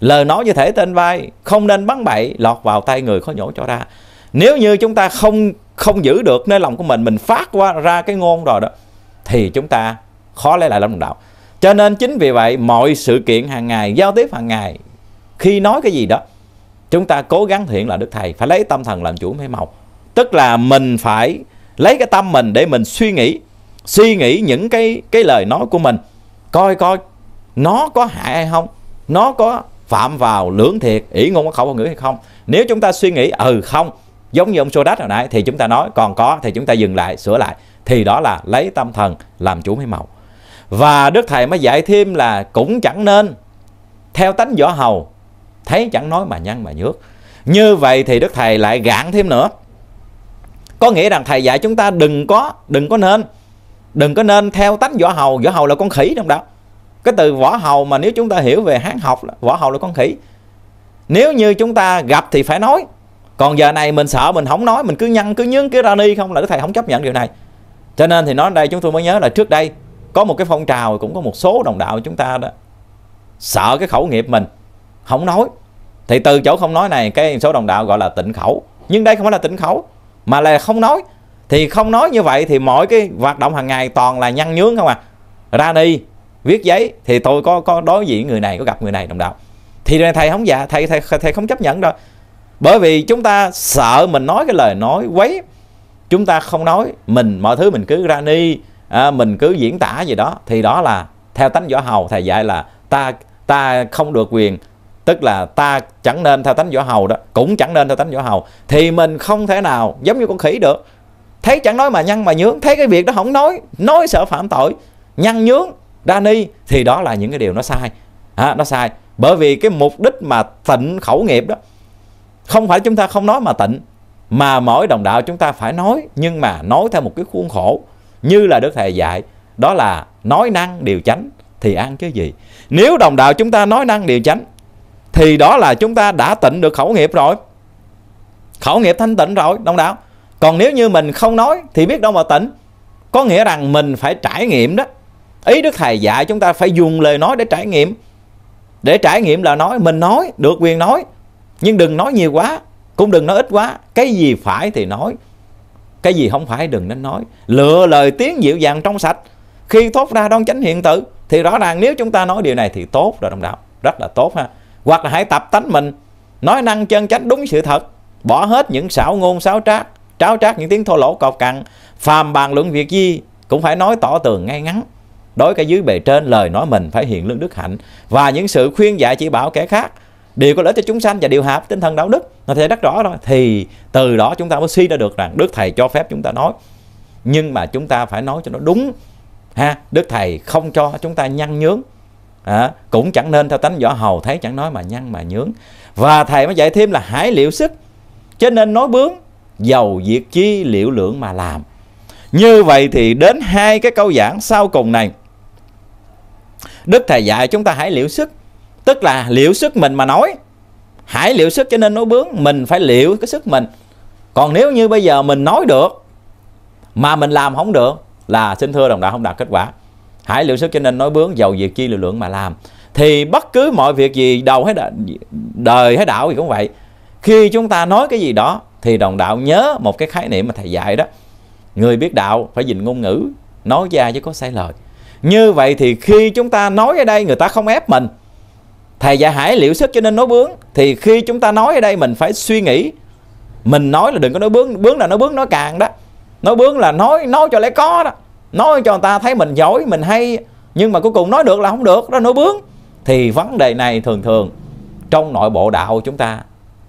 lời nói như thể tên vai không nên bắn bậy lọt vào tay người khó nhổ cho ra nếu như chúng ta không không giữ được nơi lòng của mình mình phát qua ra cái ngôn rồi đó thì chúng ta khó lấy lại lòng đồng đạo cho nên chính vì vậy mọi sự kiện hàng ngày giao tiếp hàng ngày khi nói cái gì đó chúng ta cố gắng thiện là đức thầy phải lấy tâm thần làm chủ mê mộc tức là mình phải lấy cái tâm mình để mình suy nghĩ suy nghĩ những cái cái lời nói của mình coi coi nó có hại hay không nó có phạm vào lưỡng thiệt ý ngôn có khẩu ngữ hay không nếu chúng ta suy nghĩ ừ không giống như ông Sodat hồi nãy thì chúng ta nói còn có thì chúng ta dừng lại sửa lại thì đó là lấy tâm thần làm chủ mấy màu và đức thầy mới dạy thêm là cũng chẳng nên theo tánh võ hầu thấy chẳng nói mà nhăn mà nhước như vậy thì đức thầy lại gạn thêm nữa có nghĩa rằng thầy dạy chúng ta đừng có đừng có nên đừng có nên theo tánh võ hầu võ hầu là con khỉ trong đó cái từ võ hầu mà nếu chúng ta hiểu về hán học là võ hầu là con khỉ nếu như chúng ta gặp thì phải nói còn giờ này mình sợ mình không nói mình cứ nhăn cứ nhướng cái ra ni không là cái thầy không chấp nhận điều này cho nên thì nói đây chúng tôi mới nhớ là trước đây có một cái phong trào cũng có một số đồng đạo chúng ta đó sợ cái khẩu nghiệp mình không nói thì từ chỗ không nói này cái số đồng đạo gọi là tịnh khẩu nhưng đây không phải là tịnh khẩu mà là không nói thì không nói như vậy thì mỗi cái hoạt động hàng ngày toàn là nhăn nhướng không à ra đi viết giấy thì tôi có có đối diện người này có gặp người này đồng đạo thì thầy không dạ thầy thầy thầy không chấp nhận đâu bởi vì chúng ta sợ mình nói cái lời nói quấy chúng ta không nói mình mọi thứ mình cứ ra ni à, mình cứ diễn tả gì đó thì đó là theo tánh võ hầu thầy dạy là ta ta không được quyền tức là ta chẳng nên theo tánh võ hầu đó cũng chẳng nên theo tánh võ hầu thì mình không thể nào giống như con khỉ được thấy chẳng nói mà nhăn mà nhướng thấy cái việc đó không nói nói sợ phạm tội nhăn nhướng ra ni thì đó là những cái điều nó sai à, nó sai bởi vì cái mục đích mà tịnh khẩu nghiệp đó không phải chúng ta không nói mà tịnh mà mỗi đồng đạo chúng ta phải nói nhưng mà nói theo một cái khuôn khổ như là đức thầy dạy đó là nói năng điều chánh thì ăn chứ gì nếu đồng đạo chúng ta nói năng điều chánh thì đó là chúng ta đã tịnh được khẩu nghiệp rồi khẩu nghiệp thanh tịnh rồi đồng đạo còn nếu như mình không nói thì biết đâu mà tỉnh có nghĩa rằng mình phải trải nghiệm đó ý đức thầy dạy chúng ta phải dùng lời nói để trải nghiệm để trải nghiệm là nói mình nói được quyền nói nhưng đừng nói nhiều quá cũng đừng nói ít quá cái gì phải thì nói cái gì không phải đừng nên nói lựa lời tiếng dịu dàng trong sạch khi thốt ra đoan chánh hiện tự thì rõ ràng nếu chúng ta nói điều này thì tốt rồi đồng đạo rất là tốt ha hoặc là hãy tập tánh mình nói năng chân chánh đúng sự thật bỏ hết những xảo ngôn xáo trác tráo trác những tiếng thô lỗ cọc cằn phàm bàn luận việc gì cũng phải nói tỏ tường ngay ngắn đối cái dưới bề trên lời nói mình phải hiện lương đức hạnh và những sự khuyên dạy chỉ bảo kẻ khác đều có lợi cho chúng sanh và điều hợp tinh thần đạo đức nó thể rất rõ rồi thì từ đó chúng ta mới suy ra được rằng đức thầy cho phép chúng ta nói nhưng mà chúng ta phải nói cho nó đúng ha đức thầy không cho chúng ta nhăn nhướng à, cũng chẳng nên theo tánh võ hầu thấy chẳng nói mà nhăn mà nhướng và thầy mới dạy thêm là hãy liệu sức cho nên nói bướng dầu việc chi liễu lưỡng mà làm như vậy thì đến hai cái câu giảng sau cùng này đức thầy dạy chúng ta hãy liễu sức tức là liễu sức mình mà nói hãy liễu sức cho nên nói bướng mình phải liễu cái sức mình còn nếu như bây giờ mình nói được mà mình làm không được là xin thưa đồng đạo không đạt kết quả hãy liễu sức cho nên nói bướng dầu việc chi liều lượng mà làm thì bất cứ mọi việc gì đầu hay đời, đời hay đạo gì cũng vậy khi chúng ta nói cái gì đó thì đồng đạo nhớ một cái khái niệm mà thầy dạy đó người biết đạo phải dình ngôn ngữ nói ra chứ có sai lời như vậy thì khi chúng ta nói ở đây người ta không ép mình thầy dạy hải liệu sức cho nên nói bướng thì khi chúng ta nói ở đây mình phải suy nghĩ mình nói là đừng có nói bướng bướng là nói bướng nói càng đó nói bướng là nói nói cho lấy có đó nói cho người ta thấy mình giỏi mình hay nhưng mà cuối cùng nói được là không được đó nói bướng thì vấn đề này thường thường trong nội bộ đạo chúng ta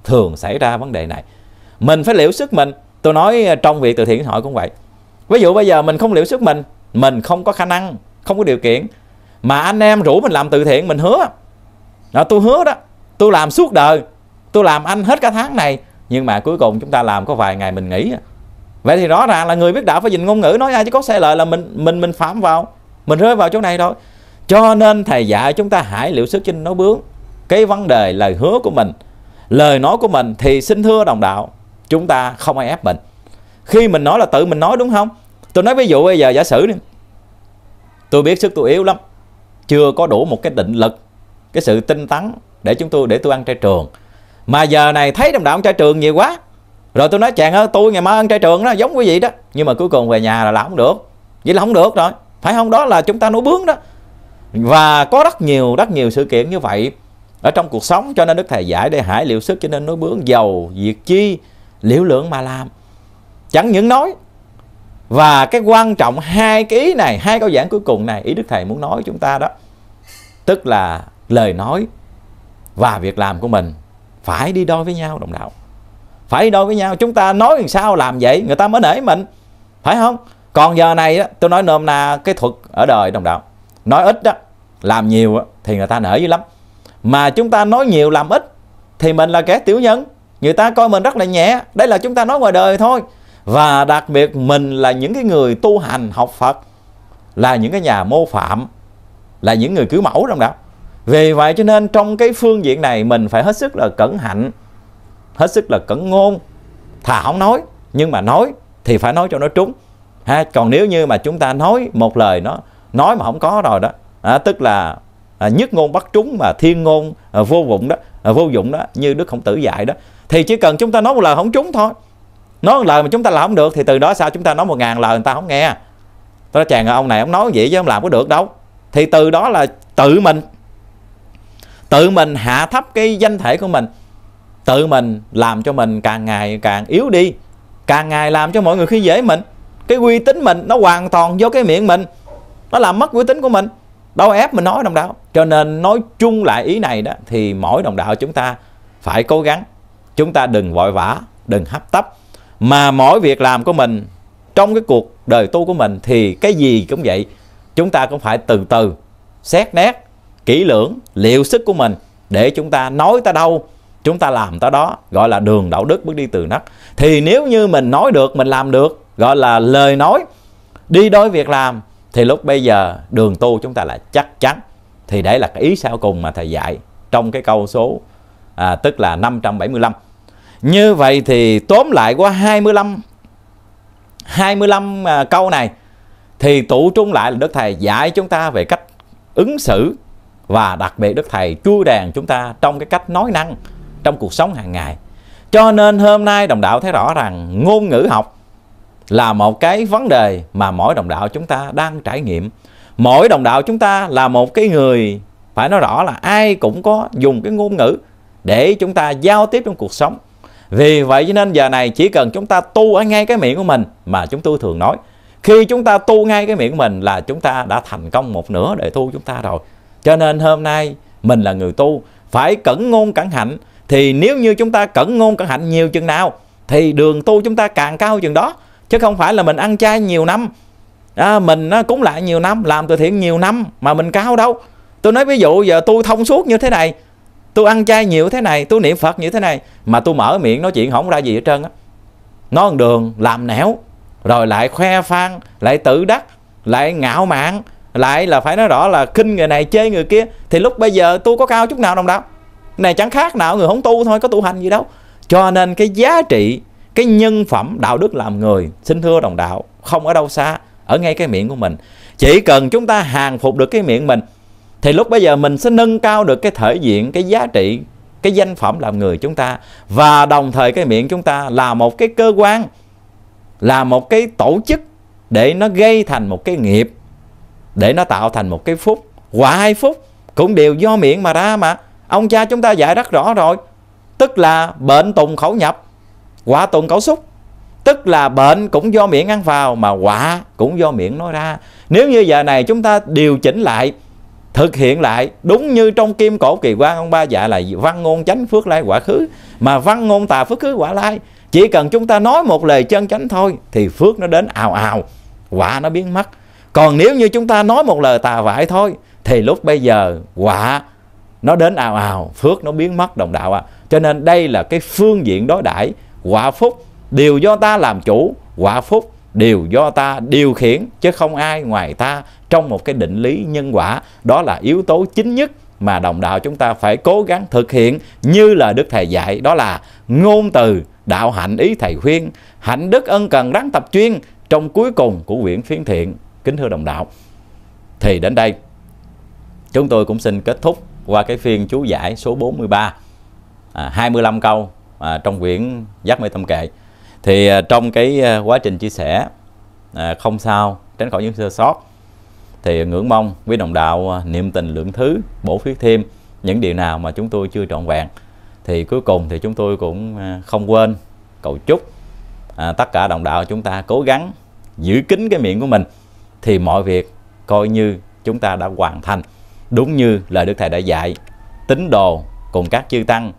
thường xảy ra vấn đề này mình phải liệu sức mình tôi nói à, trong việc từ thiện xã hội cũng vậy ví dụ bây giờ mình không liệu sức mình mình không có khả năng không có điều kiện mà anh em rủ mình làm từ thiện mình hứa đó, tôi hứa đó tôi làm suốt đời tôi làm anh hết cả tháng này nhưng mà cuối cùng chúng ta làm có vài ngày mình nghỉ vậy thì rõ ràng là người biết đạo phải nhìn ngôn ngữ nói ai chứ có sai lời là mình mình mình phạm vào mình rơi vào chỗ này thôi cho nên thầy dạy chúng ta hãy liệu sức trên nó bướng cái vấn đề lời hứa của mình lời nói của mình thì xin thưa đồng đạo chúng ta không ai ép mình khi mình nói là tự mình nói đúng không tôi nói ví dụ bây giờ giả sử đi tôi biết sức tôi yếu lắm chưa có đủ một cái định lực cái sự tinh tấn để chúng tôi để tôi ăn trái trường mà giờ này thấy đồng đạo ăn trái trường nhiều quá rồi tôi nói chàng ơi tôi ngày mai ăn trái trường đó giống quý vị đó nhưng mà cuối cùng về nhà là, làm không được vậy là không được rồi phải không đó là chúng ta nấu bướng đó và có rất nhiều rất nhiều sự kiện như vậy ở trong cuộc sống cho nên đức thầy giải để hải liệu sức cho nên nói bướng giàu diệt chi liễu lượng mà làm chẳng những nói và cái quan trọng hai cái ý này hai câu giảng cuối cùng này ý đức thầy muốn nói với chúng ta đó tức là lời nói và việc làm của mình phải đi đôi với nhau đồng đạo phải đi đôi với nhau chúng ta nói làm sao làm vậy người ta mới nể mình phải không còn giờ này tôi nói nôm na cái thuật ở đời đồng đạo nói ít đó làm nhiều thì người ta nể dữ lắm mà chúng ta nói nhiều làm ít thì mình là kẻ tiểu nhân người ta coi mình rất là nhẹ đây là chúng ta nói ngoài đời thôi và đặc biệt mình là những cái người tu hành học Phật là những cái nhà mô phạm là những người cứu mẫu trong đó vì vậy cho nên trong cái phương diện này mình phải hết sức là cẩn hạnh hết sức là cẩn ngôn thà không nói nhưng mà nói thì phải nói cho nó trúng ha còn nếu như mà chúng ta nói một lời nó nói mà không có rồi đó à, tức là à, nhất ngôn bắt trúng mà thiên ngôn à, vô dụng đó à, vô dụng đó như đức khổng tử dạy đó thì chỉ cần chúng ta nói một lời không trúng thôi nói một lời mà chúng ta làm không được thì từ đó sao chúng ta nói một ngàn lời người ta không nghe tôi nói chàng ông này ông nói vậy chứ ông làm có được đâu thì từ đó là tự mình tự mình hạ thấp cái danh thể của mình tự mình làm cho mình càng ngày càng yếu đi càng ngày làm cho mọi người khi dễ mình cái uy tín mình nó hoàn toàn do cái miệng mình nó làm mất uy tín của mình đâu ép mình nói đồng đạo cho nên nói chung lại ý này đó thì mỗi đồng đạo chúng ta phải cố gắng chúng ta đừng vội vã đừng hấp tấp mà mỗi việc làm của mình trong cái cuộc đời tu của mình thì cái gì cũng vậy chúng ta cũng phải từ từ xét nét kỹ lưỡng liệu sức của mình để chúng ta nói ta đâu chúng ta làm ta đó gọi là đường đạo đức bước đi từ nấc thì nếu như mình nói được mình làm được gọi là lời nói đi đôi việc làm thì lúc bây giờ đường tu chúng ta là chắc chắn thì đấy là cái ý sau cùng mà thầy dạy trong cái câu số à, tức là 575 như vậy thì tóm lại qua 25 25 à, câu này thì tụ trung lại là Đức Thầy dạy chúng ta về cách ứng xử và đặc biệt Đức Thầy chua đàn chúng ta trong cái cách nói năng trong cuộc sống hàng ngày. Cho nên hôm nay đồng đạo thấy rõ rằng ngôn ngữ học là một cái vấn đề mà mỗi đồng đạo chúng ta đang trải nghiệm mỗi đồng đạo chúng ta là một cái người phải nói rõ là ai cũng có dùng cái ngôn ngữ để chúng ta giao tiếp trong cuộc sống vì vậy cho nên giờ này chỉ cần chúng ta tu ở ngay cái miệng của mình mà chúng tôi thường nói khi chúng ta tu ngay cái miệng của mình là chúng ta đã thành công một nửa để tu chúng ta rồi cho nên hôm nay mình là người tu phải cẩn ngôn cẩn hạnh thì nếu như chúng ta cẩn ngôn cẩn hạnh nhiều chừng nào thì đường tu chúng ta càng cao chừng đó chứ không phải là mình ăn chay nhiều năm à, mình nó cúng lại nhiều năm làm từ thiện nhiều năm mà mình cao đâu tôi nói ví dụ giờ tôi thông suốt như thế này tôi ăn chay nhiều thế này tôi niệm phật như thế này mà tôi mở miệng nói chuyện không ra gì hết trơn á nói đường làm nẻo rồi lại khoe phan lại tự đắc lại ngạo mạn lại là phải nói rõ là khinh người này chê người kia thì lúc bây giờ tôi có cao chút nào đồng đạo này chẳng khác nào người không tu thôi có tu hành gì đâu cho nên cái giá trị cái nhân phẩm đạo đức làm người xin thưa đồng đạo không ở đâu xa ở ngay cái miệng của mình chỉ cần chúng ta hàng phục được cái miệng mình thì lúc bây giờ mình sẽ nâng cao được cái thể diện cái giá trị cái danh phẩm làm người chúng ta và đồng thời cái miệng chúng ta là một cái cơ quan là một cái tổ chức để nó gây thành một cái nghiệp để nó tạo thành một cái phúc quả hai phúc cũng đều do miệng mà ra mà ông cha chúng ta dạy rất rõ rồi tức là bệnh tùng khẩu nhập quả tồn cấu xúc tức là bệnh cũng do miệng ăn vào mà quả cũng do miệng nói ra nếu như giờ này chúng ta điều chỉnh lại thực hiện lại đúng như trong kim cổ kỳ quan ông ba dạ là văn ngôn chánh phước lai quả khứ mà văn ngôn tà phước khứ quả lai chỉ cần chúng ta nói một lời chân chánh thôi thì phước nó đến ào ào quả nó biến mất còn nếu như chúng ta nói một lời tà vải thôi thì lúc bây giờ quả nó đến ào ào phước nó biến mất đồng đạo à. cho nên đây là cái phương diện đối đãi quả phúc đều do ta làm chủ quả phúc đều do ta điều khiển chứ không ai ngoài ta trong một cái định lý nhân quả đó là yếu tố chính nhất mà đồng đạo chúng ta phải cố gắng thực hiện như là đức thầy dạy đó là ngôn từ đạo hạnh ý thầy khuyên hạnh đức ân cần ráng tập chuyên trong cuối cùng của quyển phiến thiện kính thưa đồng đạo thì đến đây chúng tôi cũng xin kết thúc qua cái phiên chú giải số 43 à, 25 câu à, trong quyển giác mê tâm kệ thì à, trong cái à, quá trình chia sẻ à, không sao tránh khỏi những sơ sót thì ngưỡng mong quý đồng đạo à, niệm tình lượng thứ bổ khuyết thêm những điều nào mà chúng tôi chưa trọn vẹn thì cuối cùng thì chúng tôi cũng à, không quên cầu chúc à, tất cả đồng đạo chúng ta cố gắng giữ kín cái miệng của mình thì mọi việc coi như chúng ta đã hoàn thành đúng như lời Đức Thầy đã dạy tín đồ cùng các chư tăng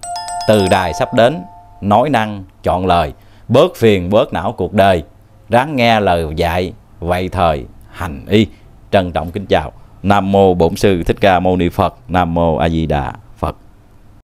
từ đài sắp đến nói năng chọn lời bớt phiền bớt não cuộc đời ráng nghe lời dạy vậy thời hành y trân trọng kính chào nam mô bổn sư thích ca mâu ni phật nam mô a di đà